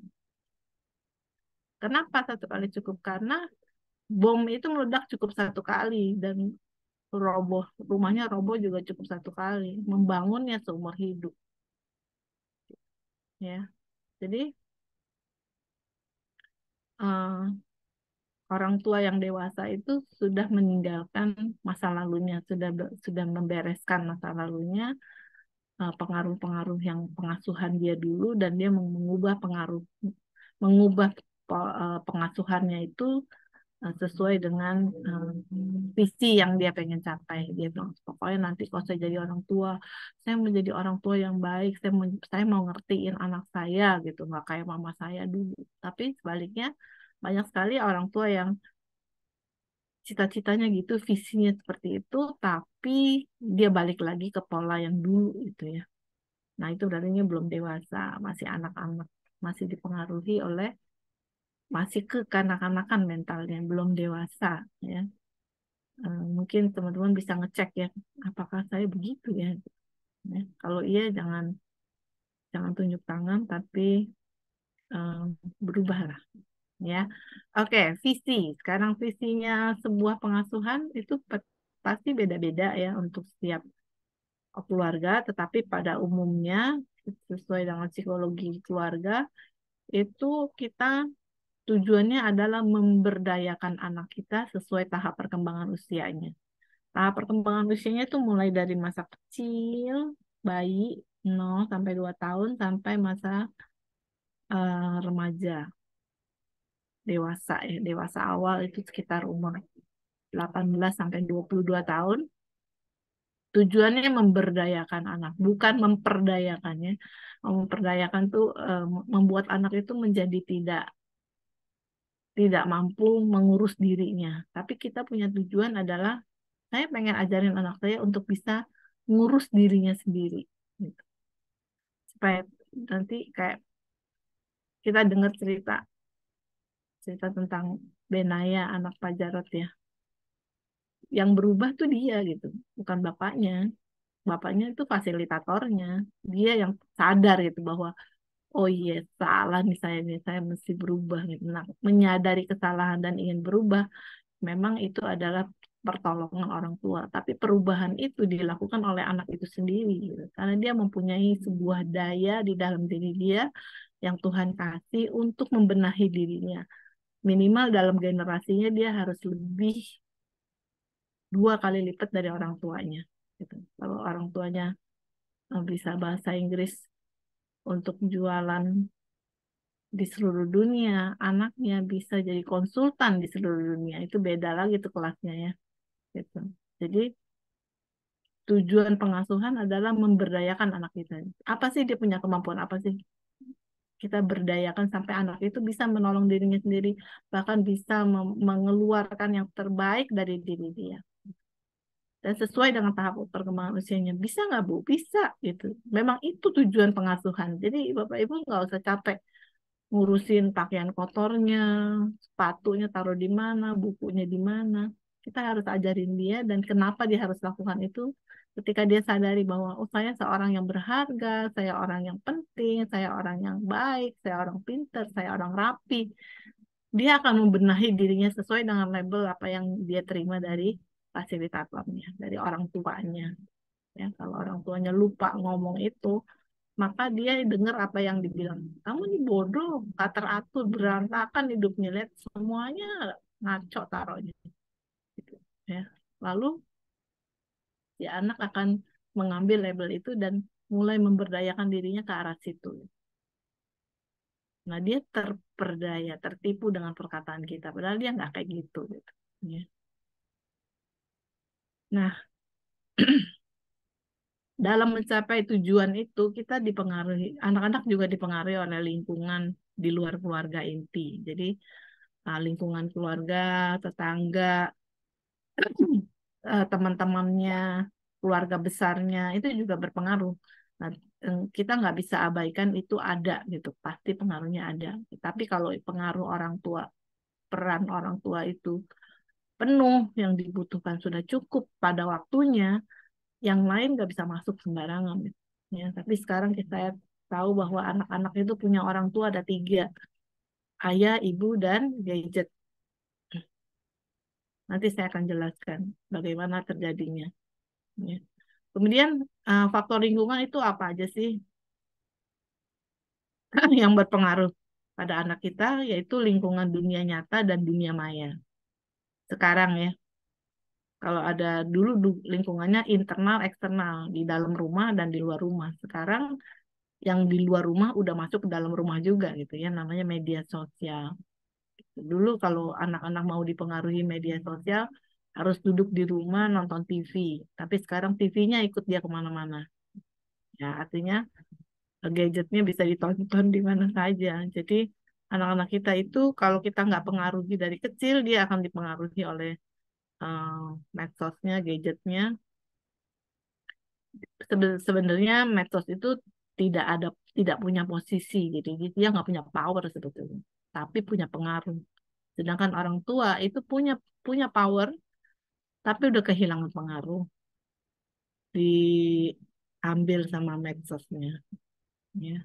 Kenapa satu kali cukup? Karena bom itu meledak cukup satu kali dan roboh rumahnya roboh juga cukup satu kali membangunnya seumur hidup ya jadi uh, orang tua yang dewasa itu sudah meninggalkan masa lalunya sudah sudah membereskan masa lalunya eh, pengaruh-pengaruh yang pengasuhan dia dulu dan dia mengubah pengaruh mengubah eh, pengasuhannya itu Eh, sesuai dengan um, visi yang dia pengen capai dia bilang pokoknya nanti kalau saya jadi orang tua saya menjadi orang tua yang baik saya saya mau ngertiin anak saya gitu nggak kayak mama saya dulu tapi sebaliknya banyak sekali orang tua yang cita-citanya gitu, visinya seperti itu, tapi dia balik lagi ke pola yang dulu gitu ya. Nah itu berarti belum dewasa, masih anak-anak, masih dipengaruhi oleh masih ke kekanak-kanakan mentalnya, belum dewasa ya. Eh, mungkin teman-teman bisa ngecek ya, apakah saya begitu ya. ya. Kalau iya jangan jangan tunjuk tangan tapi um, berubahlah ya. Oke, visi. Sekarang visinya sebuah pengasuhan itu pasti beda-beda ya untuk setiap keluarga, tetapi pada umumnya sesuai dengan psikologi keluarga itu kita Tujuannya adalah memberdayakan anak kita sesuai tahap perkembangan usianya. Tahap perkembangan usianya itu mulai dari masa kecil, bayi 0 sampai 2 tahun sampai masa uh, remaja. Dewasa ya, dewasa awal itu sekitar umur 18 sampai 22 tahun. Tujuannya memberdayakan anak, bukan memperdayakannya. Memperdayakan tuh eh, membuat anak itu menjadi tidak tidak mampu mengurus dirinya. Tapi kita punya tujuan adalah saya pengen ajarin anak saya untuk bisa ngurus dirinya sendiri. Gitu. Supaya nanti kayak kita dengar cerita cerita tentang Benaya anak Pak Jarot ya. Yang berubah tuh dia gitu, bukan bapaknya. Bapaknya itu fasilitatornya. Dia yang sadar gitu bahwa oh iya salah nih saya nih saya mesti berubah nih Nah, menyadari kesalahan dan ingin berubah memang itu adalah pertolongan orang tua, tapi perubahan itu dilakukan oleh anak itu sendiri gitu. Karena dia mempunyai sebuah daya di dalam diri dia yang Tuhan kasih untuk membenahi dirinya. Minimal dalam generasinya dia harus lebih dua kali lipat dari orang tuanya. Gitu. Kalau orang tuanya eh, bisa bahasa Inggris untuk jualan di seluruh dunia, anaknya bisa jadi konsultan di seluruh dunia. Itu beda lagi tuh kelasnya ya. Gitu. Jadi tujuan pengasuhan adalah memberdayakan anak kita. Apa sih dia punya kemampuan apa sih? Kita berdayakan sampai anak itu bisa menolong dirinya sendiri, bahkan bisa mengeluarkan yang terbaik dari diri dia dan sesuai dengan tahap perkembangan usianya. Bisa nggak Bu? Bisa gitu. Memang itu tujuan pengasuhan. Jadi Bapak Ibu nggak usah capek ngurusin pakaian kotornya, sepatunya taruh di mana, bukunya di mana. Kita harus ajarin dia dan kenapa dia harus lakukan itu ketika dia sadari bahwa oh saya seorang yang berharga, saya orang yang penting, saya orang yang baik, saya orang pinter, saya orang rapi. Dia akan membenahi dirinya sesuai dengan label apa yang dia terima dari fasilitatornya, dari orang tuanya. Ya, kalau orang tuanya lupa ngomong itu, maka dia dengar apa yang dibilang. Kamu ini bodoh, tak teratur, berantakan hidupnya. Lihat semuanya ngaco taruhnya. Gitu, ya. Lalu ya, anak akan mengambil label itu dan mulai memberdayakan dirinya ke arah situ. Nah, dia terperdaya, tertipu dengan perkataan kita. Padahal dia nggak kayak gitu. gitu. Ya. Nah, dalam mencapai tujuan itu kita dipengaruhi anak-anak juga dipengaruhi oleh lingkungan di luar keluarga inti. Jadi ah, lingkungan keluarga, tetangga, eh, teman-temannya, keluarga besarnya itu juga berpengaruh. Nah, eh, kita nggak bisa abaikan itu ada gitu, pasti pengaruhnya ada. Tapi kalau pengaruh orang tua, peran orang tua itu penuh, yang dibutuhkan sudah cukup pada waktunya, yang lain nggak bisa masuk sembarangan. Ya, tapi sekarang kita ya, tahu bahwa anak-anak itu punya orang tua ada tiga, ayah, ibu, dan gadget. Nanti saya akan jelaskan bagaimana terjadinya. Ya. Kemudian eh, faktor lingkungan itu apa aja sih yang berpengaruh pada anak kita yaitu lingkungan dunia nyata dan dunia maya sekarang ya kalau ada dulu lingkungannya internal eksternal di dalam rumah dan di luar rumah sekarang yang di luar rumah udah masuk ke dalam rumah juga gitu ya namanya media sosial dulu kalau anak-anak mau dipengaruhi media sosial harus duduk di rumah nonton TV tapi sekarang TV-nya ikut dia kemana-mana ya artinya gadgetnya bisa ditonton di mana saja jadi anak-anak kita itu kalau kita nggak pengaruhi dari kecil dia akan dipengaruhi oleh uh, medsosnya gadgetnya sebenarnya medsos itu tidak ada tidak punya posisi gitu dia nggak punya power sebetulnya tapi punya pengaruh sedangkan orang tua itu punya punya power tapi udah kehilangan pengaruh diambil sama medsosnya ya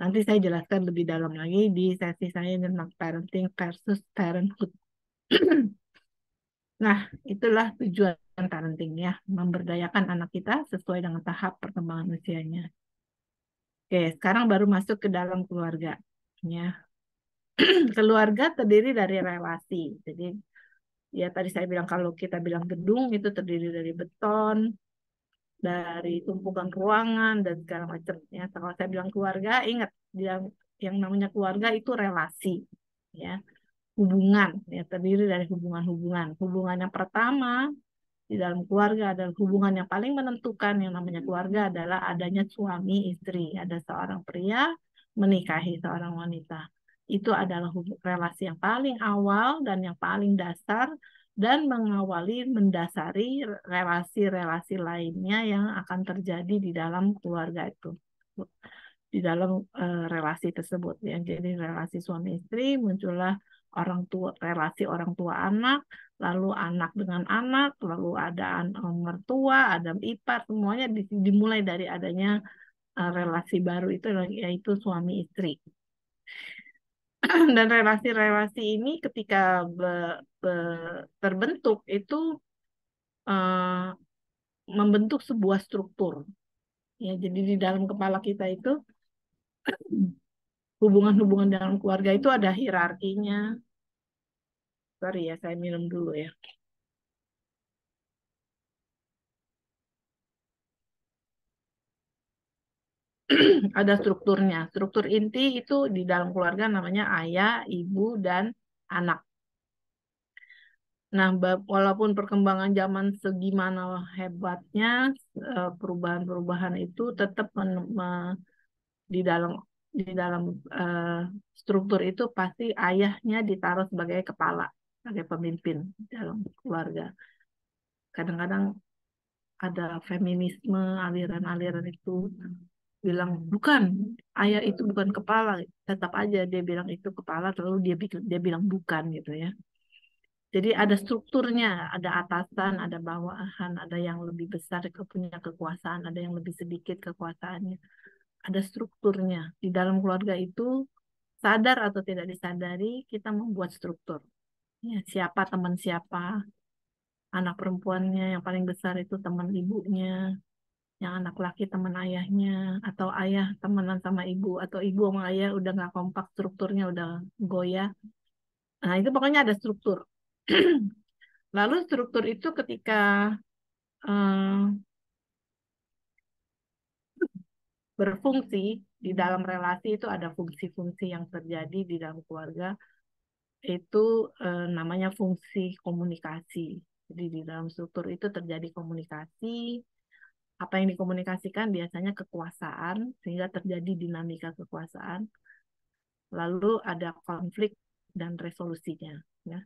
Nanti saya jelaskan lebih dalam lagi di sesi saya tentang parenting versus parenthood. nah, itulah tujuan parenting ya, memberdayakan anak kita sesuai dengan tahap perkembangan usianya. Oke, sekarang baru masuk ke dalam keluarga. Ya. keluarga terdiri dari relasi. Jadi ya tadi saya bilang kalau kita bilang gedung itu terdiri dari beton, dari tumpukan ruangan dan segala macam, ya. Kalau saya bilang keluarga, ingat yang yang namanya keluarga itu relasi, ya hubungan, ya terdiri dari hubungan-hubungan. Hubungan yang pertama di dalam keluarga adalah hubungan yang paling menentukan yang namanya keluarga adalah adanya suami istri, ada seorang pria menikahi seorang wanita. Itu adalah relasi yang paling awal dan yang paling dasar dan mengawali mendasari relasi-relasi lainnya yang akan terjadi di dalam keluarga itu di dalam uh, relasi tersebut ya jadi relasi suami istri muncullah orang tua relasi orang tua anak lalu anak dengan anak lalu ada mertua ada ipar semuanya dimulai dari adanya uh, relasi baru itu yaitu suami istri dan relasi-relasi ini ketika Eh, terbentuk itu uh, membentuk sebuah struktur. Ya, jadi di dalam kepala kita itu hubungan-hubungan dalam keluarga itu ada hierarkinya. Sorry ya, saya minum dulu ya. ada strukturnya. Struktur inti itu di dalam keluarga namanya ayah, ibu, dan anak. Nah, walaupun perkembangan zaman segimana hebatnya, eh, perubahan-perubahan itu tetap di dalam di dalam uh, struktur itu pasti ayahnya ditaruh sebagai kepala, sebagai pemimpin dalam keluarga. Kadang-kadang ada feminisme, aliran-aliran itu bilang bukan, ayah itu bukan kepala, tetap aja dia bilang itu kepala, lalu dia dia bilang bukan gitu ya jadi ada strukturnya, ada atasan, ada bawahan, ada yang lebih besar punya kekuasaan, ada yang lebih sedikit kekuasaannya. Ada strukturnya. Di dalam keluarga itu sadar atau tidak disadari kita membuat struktur. Ya, siapa teman siapa, anak perempuannya yang paling besar itu teman ibunya, yang anak laki teman ayahnya, atau ayah temenan sama ibu, atau ibu sama ayah udah nggak kompak strukturnya udah goyah. Nah itu pokoknya ada struktur Lalu struktur itu ketika uh, berfungsi di dalam relasi itu ada fungsi-fungsi yang terjadi di dalam keluarga itu uh, namanya fungsi komunikasi. Jadi di dalam struktur itu terjadi komunikasi, apa yang dikomunikasikan biasanya kekuasaan sehingga terjadi dinamika kekuasaan lalu ada konflik dan resolusinya ya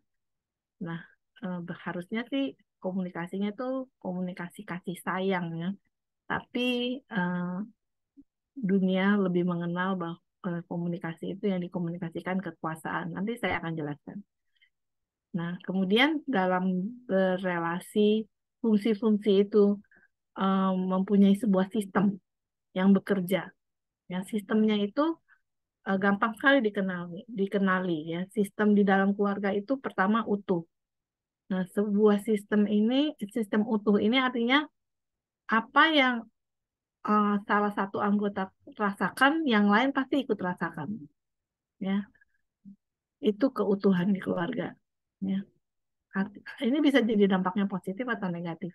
Nah, eh, harusnya sih komunikasinya tuh komunikasi kasih sayang ya. Tapi eh, dunia lebih mengenal bahwa eh, komunikasi itu yang dikomunikasikan kekuasaan. Nanti saya akan jelaskan. Nah, kemudian dalam berrelasi fungsi-fungsi itu eh, mempunyai sebuah sistem yang bekerja. yang sistemnya itu eh, gampang sekali dikenali, dikenali ya. Sistem di dalam keluarga itu pertama utuh. Nah, sebuah sistem ini, sistem utuh ini artinya apa yang uh, salah satu anggota rasakan, yang lain pasti ikut rasakan. Ya. Itu keutuhan di keluarga. Ya. Ini bisa jadi dampaknya positif atau negatif.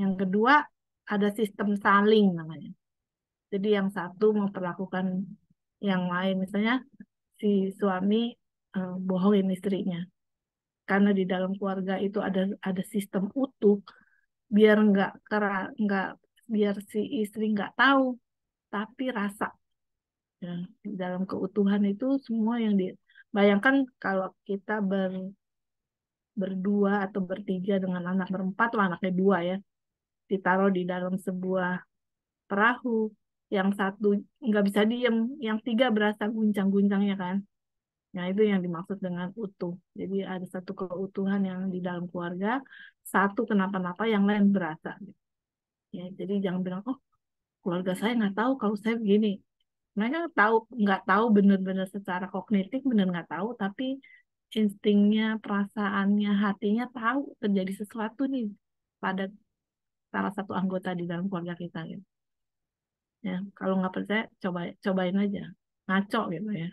Yang kedua, ada sistem saling namanya. Jadi yang satu memperlakukan yang lain. Misalnya si suami uh, bohongin istrinya karena di dalam keluarga itu ada ada sistem utuh biar nggak nggak biar si istri nggak tahu tapi rasa ya, di dalam keutuhan itu semua yang dibayangkan kalau kita ber berdua atau bertiga dengan anak berempat lah anaknya dua ya ditaruh di dalam sebuah perahu yang satu nggak bisa diem yang tiga berasa guncang-guncangnya kan Nah, itu yang dimaksud dengan utuh. Jadi ada satu keutuhan yang di dalam keluarga, satu kenapa-napa yang lain berasa. Ya, jadi jangan bilang, oh keluarga saya nggak tahu kalau saya begini. Mereka tahu nggak tahu benar-benar secara kognitif benar nggak tahu, tapi instingnya, perasaannya, hatinya tahu terjadi sesuatu nih pada salah satu anggota di dalam keluarga kita. Gitu. Ya, kalau nggak percaya, coba cobain aja, ngaco gitu ya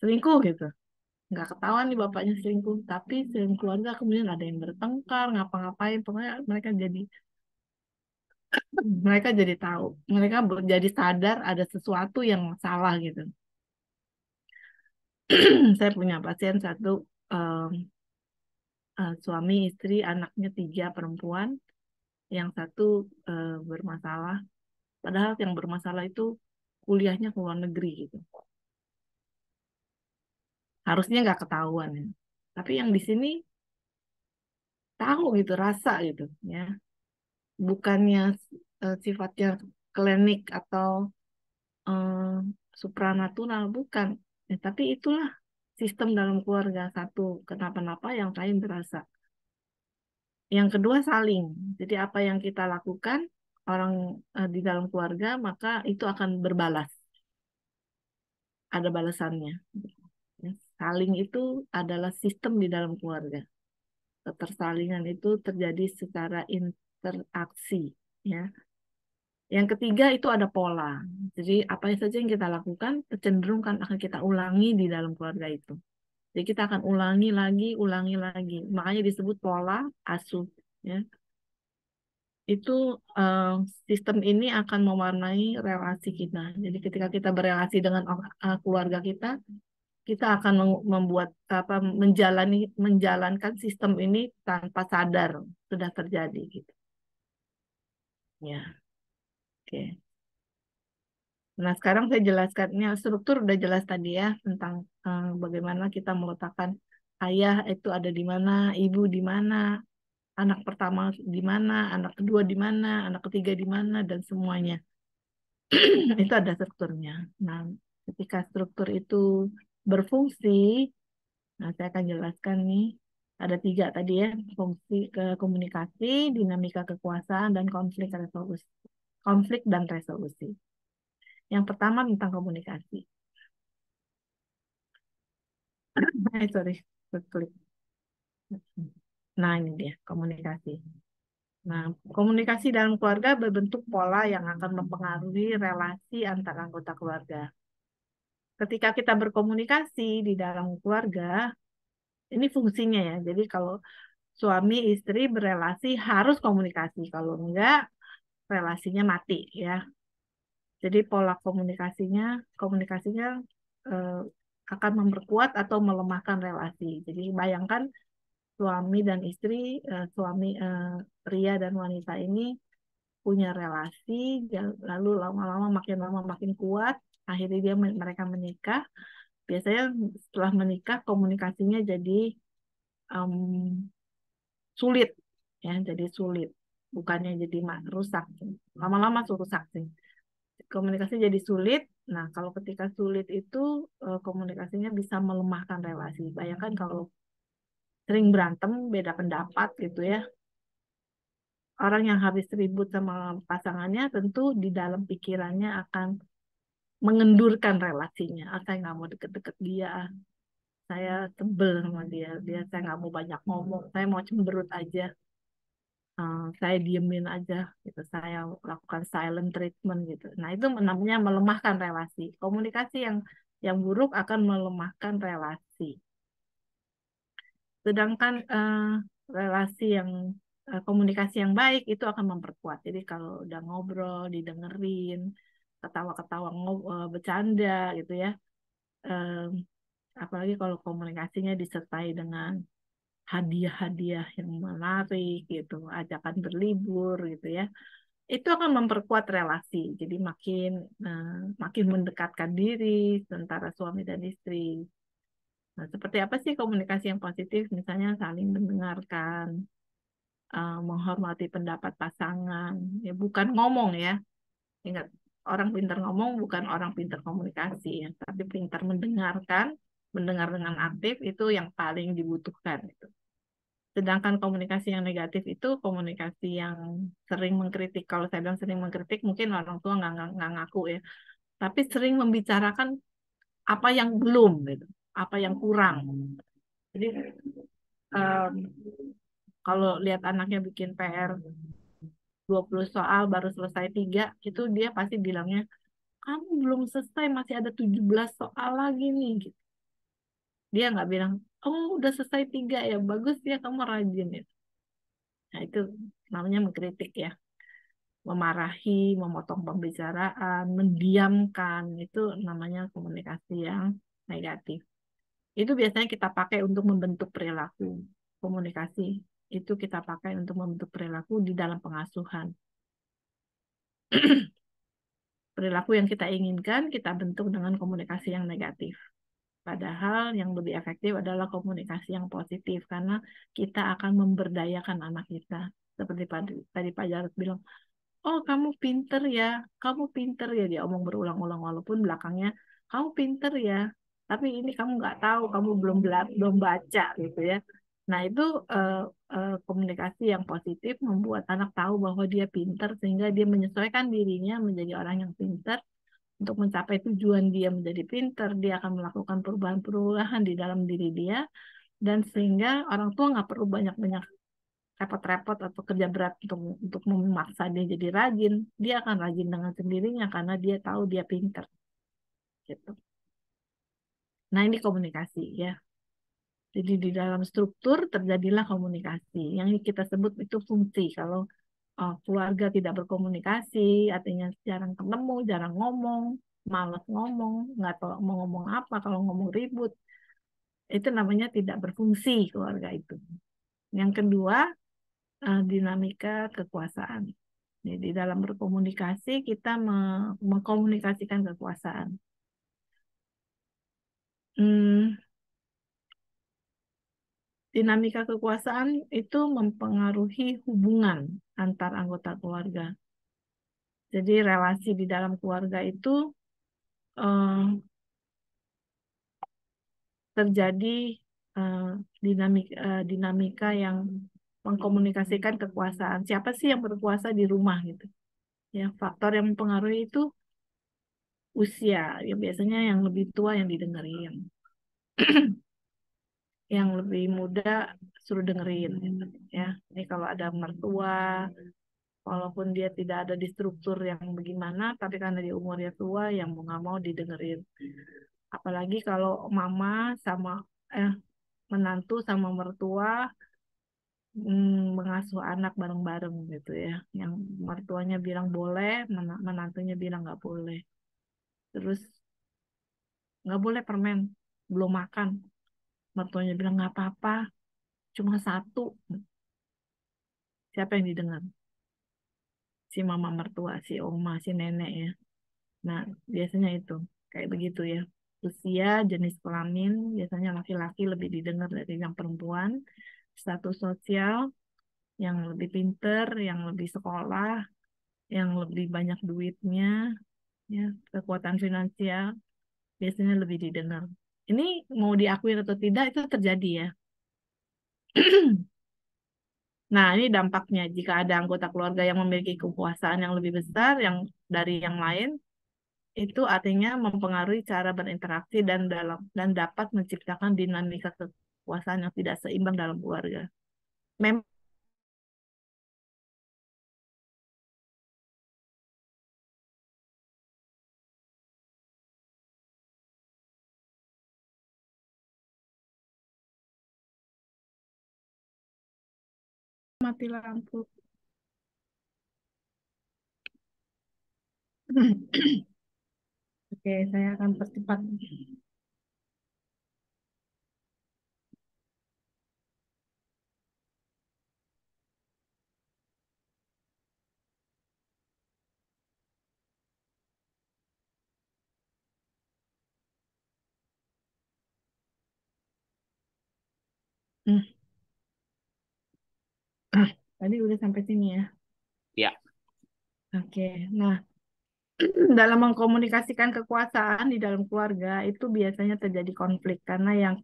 selingkuh gitu nggak ketahuan nih bapaknya selingkuh tapi selingkuh keluarga kemudian ada yang bertengkar ngapa-ngapain pokoknya mereka jadi mereka jadi tahu mereka jadi sadar ada sesuatu yang salah gitu saya punya pasien satu um, uh, suami istri anaknya tiga perempuan yang satu uh, bermasalah padahal yang bermasalah itu kuliahnya ke luar negeri gitu harusnya nggak ketahuan ya. tapi yang di sini tahu gitu rasa gitu ya bukannya uh, sifatnya klinik atau uh, supranatural bukan ya, tapi itulah sistem dalam keluarga satu kenapa-napa yang lain terasa yang kedua saling jadi apa yang kita lakukan orang uh, di dalam keluarga maka itu akan berbalas ada balasannya saling itu adalah sistem di dalam keluarga. Ketersalingan itu terjadi secara interaksi, ya. Yang ketiga itu ada pola. Jadi apa saja yang kita lakukan kecenderungan akan kita ulangi di dalam keluarga itu. Jadi kita akan ulangi lagi, ulangi lagi. Makanya disebut pola asuh, ya itu uh, sistem ini akan mewarnai relasi kita. Jadi ketika kita berelasi dengan eh, keluarga kita, kita akan membuat apa menjalani menjalankan sistem ini tanpa sadar sudah terjadi gitu. Ya. Oke. Nah, sekarang saya jelaskannya struktur udah jelas tadi ya tentang eh, bagaimana kita meletakkan ayah itu ada di mana, ibu di mana, anak pertama di mana, anak kedua di mana, anak ketiga di mana dan semuanya. itu ada strukturnya. Nah, ketika struktur itu berfungsi. Nah, saya akan jelaskan nih. Ada tiga tadi ya, fungsi ke komunikasi, dinamika kekuasaan, dan konflik resolusi. Konflik dan resolusi. Yang pertama tentang komunikasi. Sorry, klik. Nah, ini dia, komunikasi. Nah, komunikasi dalam keluarga berbentuk pola yang akan mempengaruhi relasi antar anggota keluarga ketika kita berkomunikasi di dalam keluarga, ini fungsinya ya. Jadi kalau suami istri berelasi harus komunikasi, kalau enggak relasinya mati ya. Jadi pola komunikasinya, komunikasinya eh, akan memperkuat atau melemahkan relasi. Jadi bayangkan suami dan istri, eh, suami eh, pria dan wanita ini punya relasi, ya, lalu lama-lama makin lama makin kuat, akhirnya dia mereka menikah biasanya setelah menikah komunikasinya jadi um, sulit ya jadi sulit bukannya jadi rusak lama-lama rusak sih komunikasi jadi sulit nah kalau ketika sulit itu eh, komunikasinya bisa melemahkan relasi bayangkan kalau sering berantem beda pendapat gitu ya orang yang habis ribut sama pasangannya tentu di dalam pikirannya akan mengendurkan relasinya ah, saya nggak mau deket-deket dia ah, saya tebel sama dia dia saya nggak mau banyak ngomong saya mau cemberut aja uh, saya diemin aja gitu saya lakukan silent treatment gitu nah itu namanya melemahkan relasi komunikasi yang yang buruk akan melemahkan relasi sedangkan uh, relasi yang uh, komunikasi yang baik itu akan memperkuat jadi kalau udah ngobrol didengerin ketawa-ketawa ngobrol eh, bercanda gitu ya um, apalagi kalau komunikasinya disertai dengan hadiah-hadiah yang menarik gitu ajakan berlibur gitu ya itu akan memperkuat relasi jadi makin uh, makin mendekatkan diri antara suami dan istri nah seperti apa sih komunikasi yang positif misalnya saling mendengarkan uh, menghormati pendapat pasangan ya bukan ngomong ya ingat orang pintar ngomong bukan orang pintar komunikasi ya, tapi pintar mendengarkan, mendengar dengan aktif itu yang paling dibutuhkan itu. Sedangkan komunikasi yang negatif itu komunikasi yang sering mengkritik. Kalau saya bilang sering mengkritik, mungkin orang tua nggak nggak ngaku ya. Tapi sering membicarakan apa yang belum, gitu. apa yang kurang. Jadi um, kalau lihat anaknya bikin PR 20 soal baru selesai tiga itu dia pasti bilangnya kamu belum selesai masih ada 17 soal lagi nih gitu. Dia nggak bilang, "Oh, udah selesai tiga ya. Bagus ya kamu rajin ya." Nah, itu namanya mengkritik ya. Memarahi, memotong pembicaraan, mendiamkan itu namanya komunikasi yang negatif. Itu biasanya kita pakai untuk membentuk perilaku komunikasi itu kita pakai untuk membentuk perilaku di dalam pengasuhan. perilaku yang kita inginkan kita bentuk dengan komunikasi yang negatif. Padahal yang lebih efektif adalah komunikasi yang positif karena kita akan memberdayakan anak kita. Seperti tadi Pak Jarod bilang, oh kamu pinter ya, kamu pinter ya. Dia omong berulang-ulang walaupun belakangnya, kamu pinter ya. Tapi ini kamu nggak tahu, kamu belum belum baca gitu ya. Nah itu eh, Eh, komunikasi yang positif membuat anak tahu bahwa dia pinter sehingga dia menyesuaikan dirinya menjadi orang yang pinter untuk mencapai tujuan dia menjadi pinter dia akan melakukan perubahan-perubahan di dalam diri dia dan sehingga orang tua nggak perlu banyak-banyak repot-repot atau kerja berat untuk untuk memaksa dia jadi rajin dia akan rajin dengan sendirinya karena dia tahu dia pinter gitu nah ini komunikasi ya jadi di dalam struktur terjadilah komunikasi yang kita sebut itu fungsi. Kalau uh, keluarga tidak berkomunikasi, artinya jarang ketemu, jarang ngomong, malas ngomong, nggak tahu mau ngomong apa, kalau ngomong ribut, itu namanya tidak berfungsi keluarga itu. Yang kedua, uh, dinamika kekuasaan. Jadi dalam berkomunikasi kita mengkomunikasikan kekuasaan. Hmm, dinamika kekuasaan itu mempengaruhi hubungan antar anggota keluarga. Jadi relasi di dalam keluarga itu eh, terjadi eh, dinamika eh, dinamika yang mengkomunikasikan kekuasaan. Siapa sih yang berkuasa di rumah gitu? Ya faktor yang mempengaruhi itu usia. Ya biasanya yang lebih tua yang didengerin yang lebih muda suruh dengerin ya ini kalau ada mertua walaupun dia tidak ada di struktur yang bagaimana tapi karena dia umurnya tua yang mau nggak mau didengerin apalagi kalau mama sama eh menantu sama mertua mm, mengasuh anak bareng-bareng gitu ya yang mertuanya bilang boleh menantunya bilang nggak boleh terus nggak boleh permen belum makan mertuanya bilang nggak apa-apa cuma satu siapa yang didengar si mama mertua si oma si nenek ya nah biasanya itu kayak begitu ya usia jenis kelamin biasanya laki-laki lebih didengar dari yang perempuan status sosial yang lebih pinter yang lebih sekolah yang lebih banyak duitnya ya kekuatan finansial biasanya lebih didengar ini mau diakui atau tidak itu terjadi ya. Nah, ini dampaknya jika ada anggota keluarga yang memiliki kekuasaan yang lebih besar yang dari yang lain, itu artinya mempengaruhi cara berinteraksi dan dalam dan dapat menciptakan dinamika kekuasaan yang tidak seimbang dalam keluarga. Memang mati lampu. Oke, saya akan percepat. Hmm. Ah, tadi udah sampai sini ya. Ya. Oke. Nah, dalam mengkomunikasikan kekuasaan di dalam keluarga itu biasanya terjadi konflik karena yang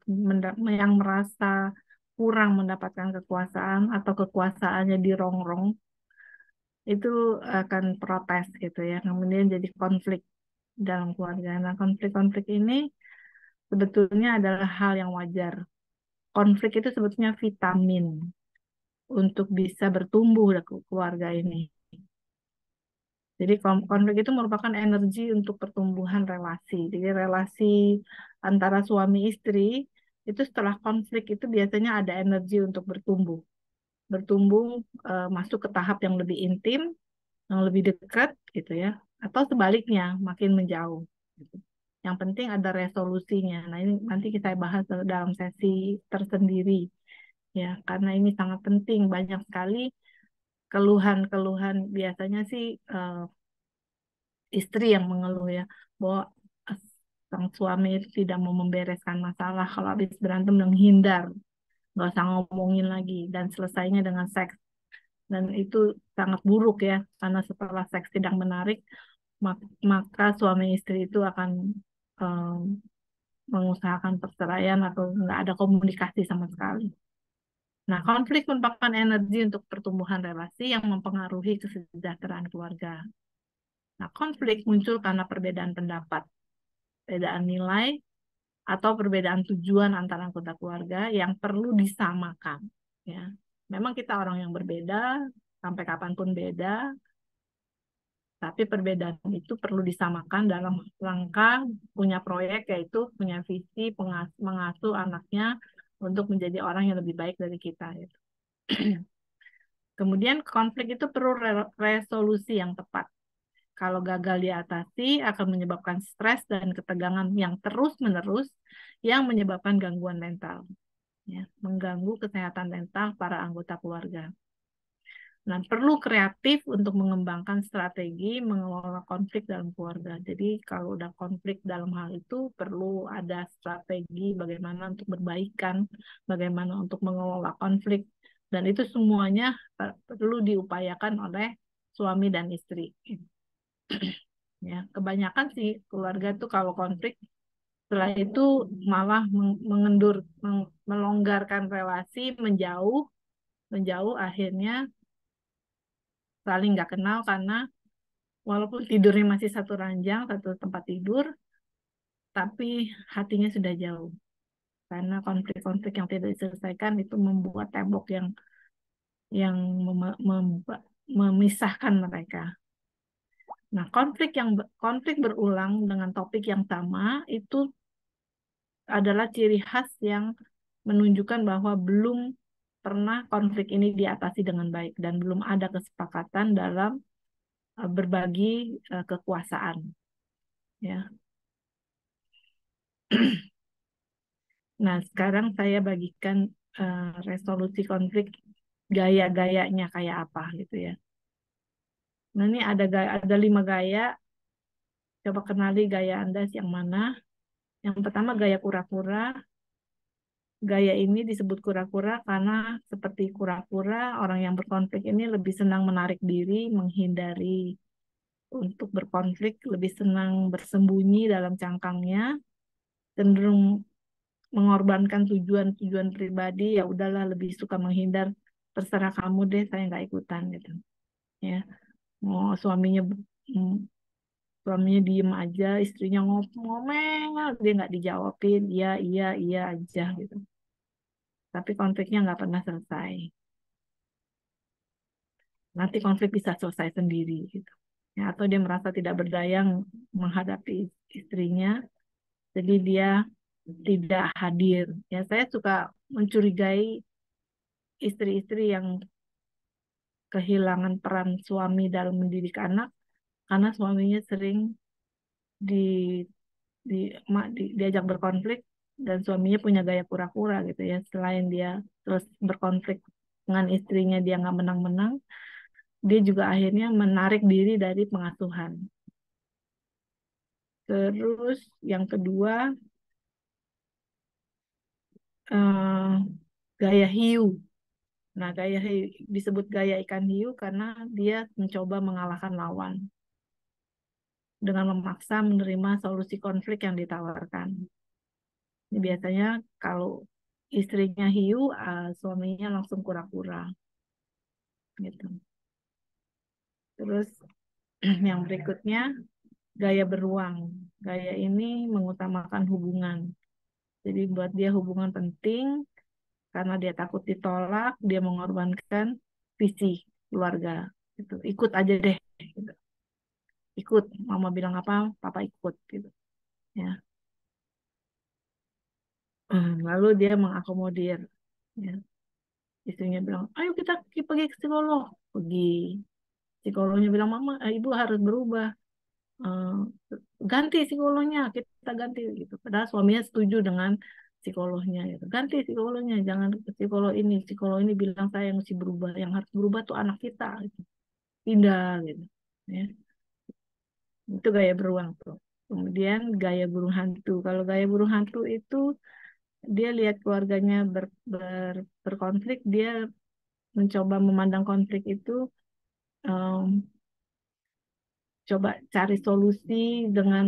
yang merasa kurang mendapatkan kekuasaan atau kekuasaannya dirongrong itu akan protes gitu ya kemudian jadi konflik dalam keluarga nah konflik-konflik ini sebetulnya adalah hal yang wajar konflik itu sebetulnya vitamin untuk bisa bertumbuh keluarga ini. Jadi konflik itu merupakan energi untuk pertumbuhan relasi. Jadi relasi antara suami istri itu setelah konflik itu biasanya ada energi untuk bertumbuh. Bertumbuh e, masuk ke tahap yang lebih intim, yang lebih dekat gitu ya. Atau sebaliknya makin menjauh. Gitu. Yang penting ada resolusinya. Nah ini nanti kita bahas dalam sesi tersendiri ya karena ini sangat penting banyak sekali keluhan-keluhan biasanya sih uh, istri yang mengeluh ya bahwa ah, sang suami tidak mau membereskan masalah kalau habis berantem menghindar nggak usah ngomongin lagi dan selesainya dengan seks dan itu sangat buruk ya karena setelah seks tidak menarik maka suami istri itu akan um, mengusahakan perceraian atau nggak ada komunikasi sama sekali. Nah, konflik merupakan energi untuk pertumbuhan relasi yang mempengaruhi kesejahteraan keluarga. Nah, konflik muncul karena perbedaan pendapat, perbedaan nilai, atau perbedaan tujuan antara anggota keluarga yang perlu disamakan. Ya, memang kita orang yang berbeda, sampai kapanpun beda, tapi perbedaan itu perlu disamakan dalam rangka punya proyek yaitu punya visi mengasuh anaknya untuk menjadi orang yang lebih baik dari kita. itu. Kemudian konflik itu perlu re resolusi yang tepat. Kalau gagal diatasi akan menyebabkan stres dan ketegangan yang terus-menerus yang menyebabkan gangguan mental. Ya, mengganggu kesehatan mental para anggota keluarga. Nah, perlu kreatif untuk mengembangkan strategi mengelola konflik dalam keluarga. Jadi, kalau udah konflik dalam hal itu, perlu ada strategi bagaimana untuk berbaikan, bagaimana untuk mengelola konflik. Dan itu semuanya perlu diupayakan oleh suami dan istri. ya, kebanyakan sih keluarga tuh kalau konflik setelah itu malah mengendur melonggarkan relasi menjauh menjauh akhirnya saling nggak kenal karena walaupun tidurnya masih satu ranjang, satu tempat tidur, tapi hatinya sudah jauh. Karena konflik-konflik yang tidak diselesaikan itu membuat tembok yang yang mem mem memisahkan mereka. Nah, konflik yang konflik berulang dengan topik yang sama itu adalah ciri khas yang menunjukkan bahwa belum pernah konflik ini diatasi dengan baik dan belum ada kesepakatan dalam eh, berbagi eh, kekuasaan. Ya. Nah, sekarang saya bagikan eh, resolusi konflik gaya-gayanya kayak apa gitu ya. Nah, ini ada ada lima gaya. Coba kenali gaya Anda yang mana. Yang pertama gaya kura-kura, gaya ini disebut kura-kura karena seperti kura-kura, orang yang berkonflik ini lebih senang menarik diri, menghindari untuk berkonflik, lebih senang bersembunyi dalam cangkangnya, cenderung mengorbankan tujuan-tujuan pribadi, ya udahlah lebih suka menghindar, terserah kamu deh, saya nggak ikutan gitu. Ya, mau suaminya hmm, suaminya diem aja istrinya ngomel dia nggak dijawabin iya iya iya aja gitu tapi konfliknya nggak pernah selesai nanti konflik bisa selesai sendiri gitu ya, atau dia merasa tidak berdaya menghadapi istrinya jadi dia tidak hadir ya saya suka mencurigai istri-istri yang kehilangan peran suami dalam mendidik anak karena suaminya sering di di mak di, diajak berkonflik dan suaminya punya gaya kura-kura gitu ya selain dia terus berkonflik dengan istrinya dia nggak menang-menang dia juga akhirnya menarik diri dari pengasuhan terus yang kedua uh, gaya hiu Nah, gaya hiu, disebut gaya ikan hiu karena dia mencoba mengalahkan lawan dengan memaksa menerima solusi konflik yang ditawarkan. Ini Biasanya kalau istrinya hiu, uh, suaminya langsung kura-kura. Gitu. Terus yang berikutnya gaya beruang. Gaya ini mengutamakan hubungan. Jadi buat dia hubungan penting karena dia takut ditolak, dia mengorbankan visi keluarga. gitu. ikut aja deh. Gitu ikut mama bilang apa papa ikut gitu ya hmm, lalu dia mengakomodir ya istrinya bilang ayo kita pergi ke psikolog pergi psikolognya bilang mama eh, ibu harus berubah eh, ganti psikolognya kita ganti gitu padahal suaminya setuju dengan psikolognya gitu. ganti psikolognya jangan psikolog ini psikolog ini bilang saya yang mesti berubah yang harus berubah tuh anak kita gitu. tidak gitu ya itu gaya beruang tuh kemudian gaya burung hantu kalau gaya burung hantu itu dia lihat keluarganya ber, ber, berkonflik dia mencoba memandang konflik itu um, coba cari solusi dengan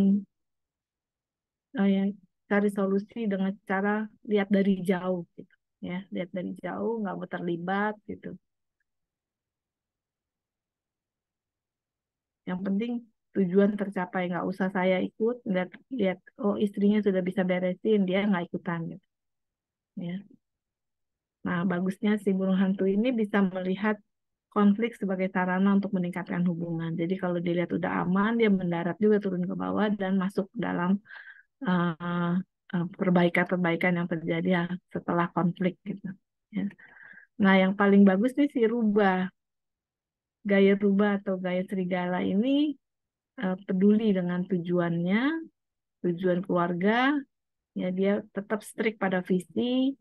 uh, ya, cari solusi dengan cara lihat dari jauh gitu ya lihat dari jauh nggak mau terlibat gitu yang penting tujuan tercapai nggak usah saya ikut lihat lihat oh istrinya sudah bisa beresin dia nggak ikutan gitu ya nah bagusnya si burung hantu ini bisa melihat konflik sebagai sarana untuk meningkatkan hubungan jadi kalau dilihat udah aman dia mendarat juga turun ke bawah dan masuk dalam perbaikan eh, eh, perbaikan-perbaikan yang terjadi ya, setelah konflik gitu ya. nah yang paling bagus nih si rubah gaya rubah atau gaya serigala ini Eh, peduli dengan tujuannya, tujuan keluarga, ya dia tetap strict pada visi,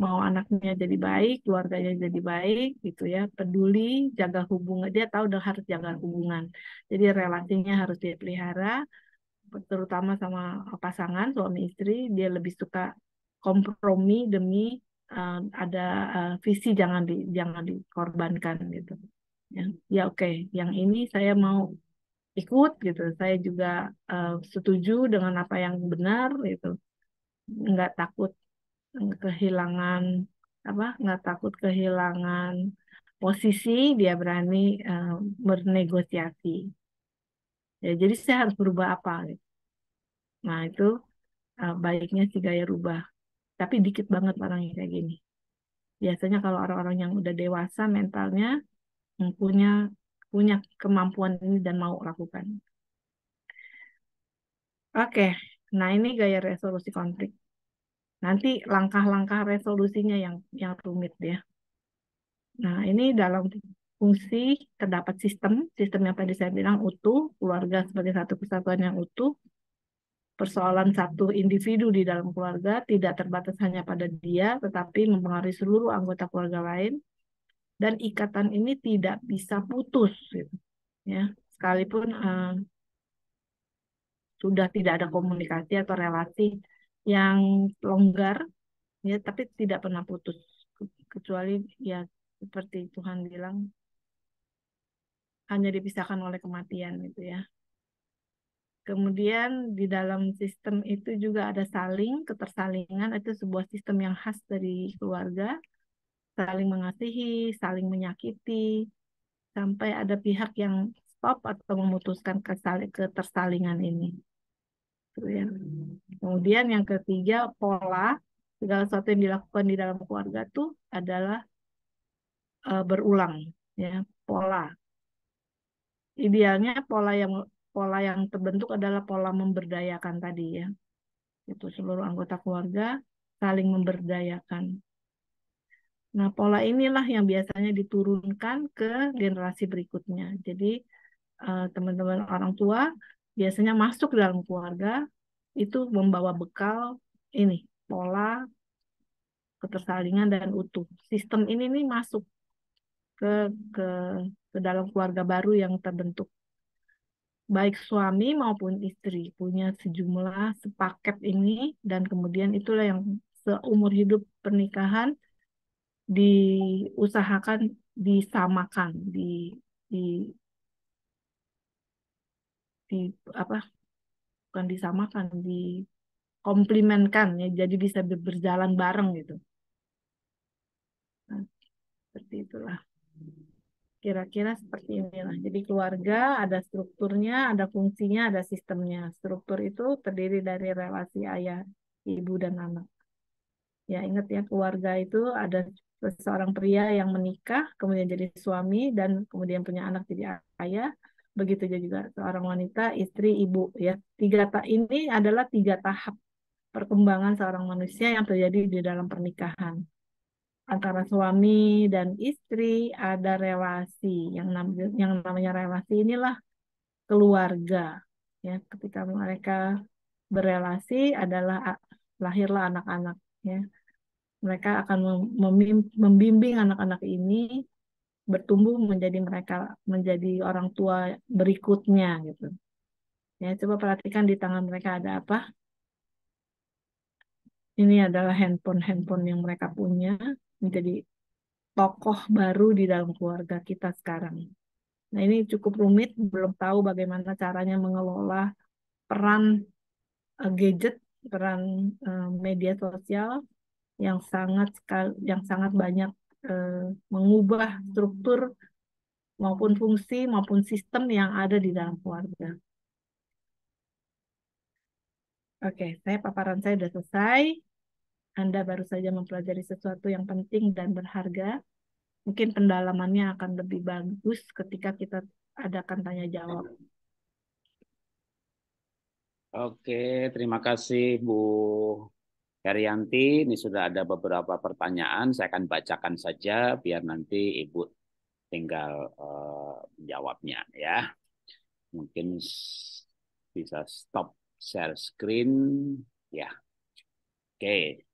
mau anaknya jadi baik, keluarganya jadi baik, gitu ya, peduli, jaga hubungan, dia tahu udah harus jaga hubungan, jadi relasinya harus dipelihara, terutama sama pasangan suami istri, dia lebih suka kompromi demi uh, ada uh, visi jangan di jangan dikorbankan gitu ya ya oke okay. yang ini saya mau ikut gitu saya juga uh, setuju dengan apa yang benar gitu nggak takut kehilangan apa nggak takut kehilangan posisi dia berani uh, bernegosiasi ya jadi saya harus berubah apa gitu. nah itu uh, baiknya si gaya rubah tapi dikit banget orang yang kayak gini biasanya kalau orang-orang yang udah dewasa mentalnya punya punya kemampuan ini dan mau lakukan. Oke, nah ini gaya resolusi konflik. Nanti langkah-langkah resolusinya yang yang rumit ya. Nah, ini dalam fungsi terdapat sistem, sistem yang tadi saya bilang utuh, keluarga sebagai satu kesatuan yang utuh, persoalan satu individu di dalam keluarga tidak terbatas hanya pada dia, tetapi mempengaruhi seluruh anggota keluarga lain, dan ikatan ini tidak bisa putus gitu. ya sekalipun uh, sudah tidak ada komunikasi atau relasi yang longgar ya tapi tidak pernah putus kecuali ya seperti Tuhan bilang hanya dipisahkan oleh kematian gitu ya. Kemudian di dalam sistem itu juga ada saling, ketersalingan itu sebuah sistem yang khas dari keluarga saling mengasihi, saling menyakiti, sampai ada pihak yang stop atau memutuskan ketersalingan ini. Ya. Hmm. Kemudian yang ketiga pola segala sesuatu yang dilakukan di dalam keluarga itu adalah eh, berulang ya pola. Idealnya pola yang pola yang terbentuk adalah pola memberdayakan tadi ya. Itu seluruh anggota keluarga saling memberdayakan. Nah, pola inilah yang biasanya diturunkan ke generasi berikutnya. Jadi, eh, teman-teman orang tua biasanya masuk dalam keluarga itu membawa bekal ini, pola ketersalingan dan utuh. Sistem ini nih masuk ke ke ke dalam keluarga baru yang terbentuk. Baik suami maupun istri punya sejumlah sepaket ini dan kemudian itulah yang seumur hidup pernikahan diusahakan disamakan di di di apa bukan disamakan di dikomplimenkan ya jadi bisa berjalan bareng gitu nah, seperti itulah kira-kira seperti inilah jadi keluarga ada strukturnya ada fungsinya ada sistemnya struktur itu terdiri dari relasi ayah ibu dan anak ya ingat ya keluarga itu ada seorang pria yang menikah, kemudian jadi suami, dan kemudian punya anak jadi ayah, begitu juga seorang wanita, istri, ibu. Ya, tiga ta ini adalah tiga tahap perkembangan seorang manusia yang terjadi di dalam pernikahan antara suami dan istri ada relasi yang namanya, yang namanya relasi inilah keluarga ya ketika mereka berelasi adalah lahirlah anak-anak ya mereka akan membimbing anak-anak ini bertumbuh menjadi mereka menjadi orang tua berikutnya gitu. Ya, coba perhatikan di tangan mereka ada apa? Ini adalah handphone-handphone yang mereka punya menjadi tokoh baru di dalam keluarga kita sekarang. Nah, ini cukup rumit, belum tahu bagaimana caranya mengelola peran eh, gadget, peran eh, media sosial yang sangat yang sangat banyak eh, mengubah struktur maupun fungsi maupun sistem yang ada di dalam keluarga. Oke, saya paparan saya sudah selesai. Anda baru saja mempelajari sesuatu yang penting dan berharga. Mungkin pendalamannya akan lebih bagus ketika kita adakan tanya jawab. Oke, terima kasih Bu Karyanti, ini sudah ada beberapa pertanyaan. Saya akan bacakan saja biar nanti Ibu tinggal uh, ya. Mungkin bisa stop share screen. Ya. Oke.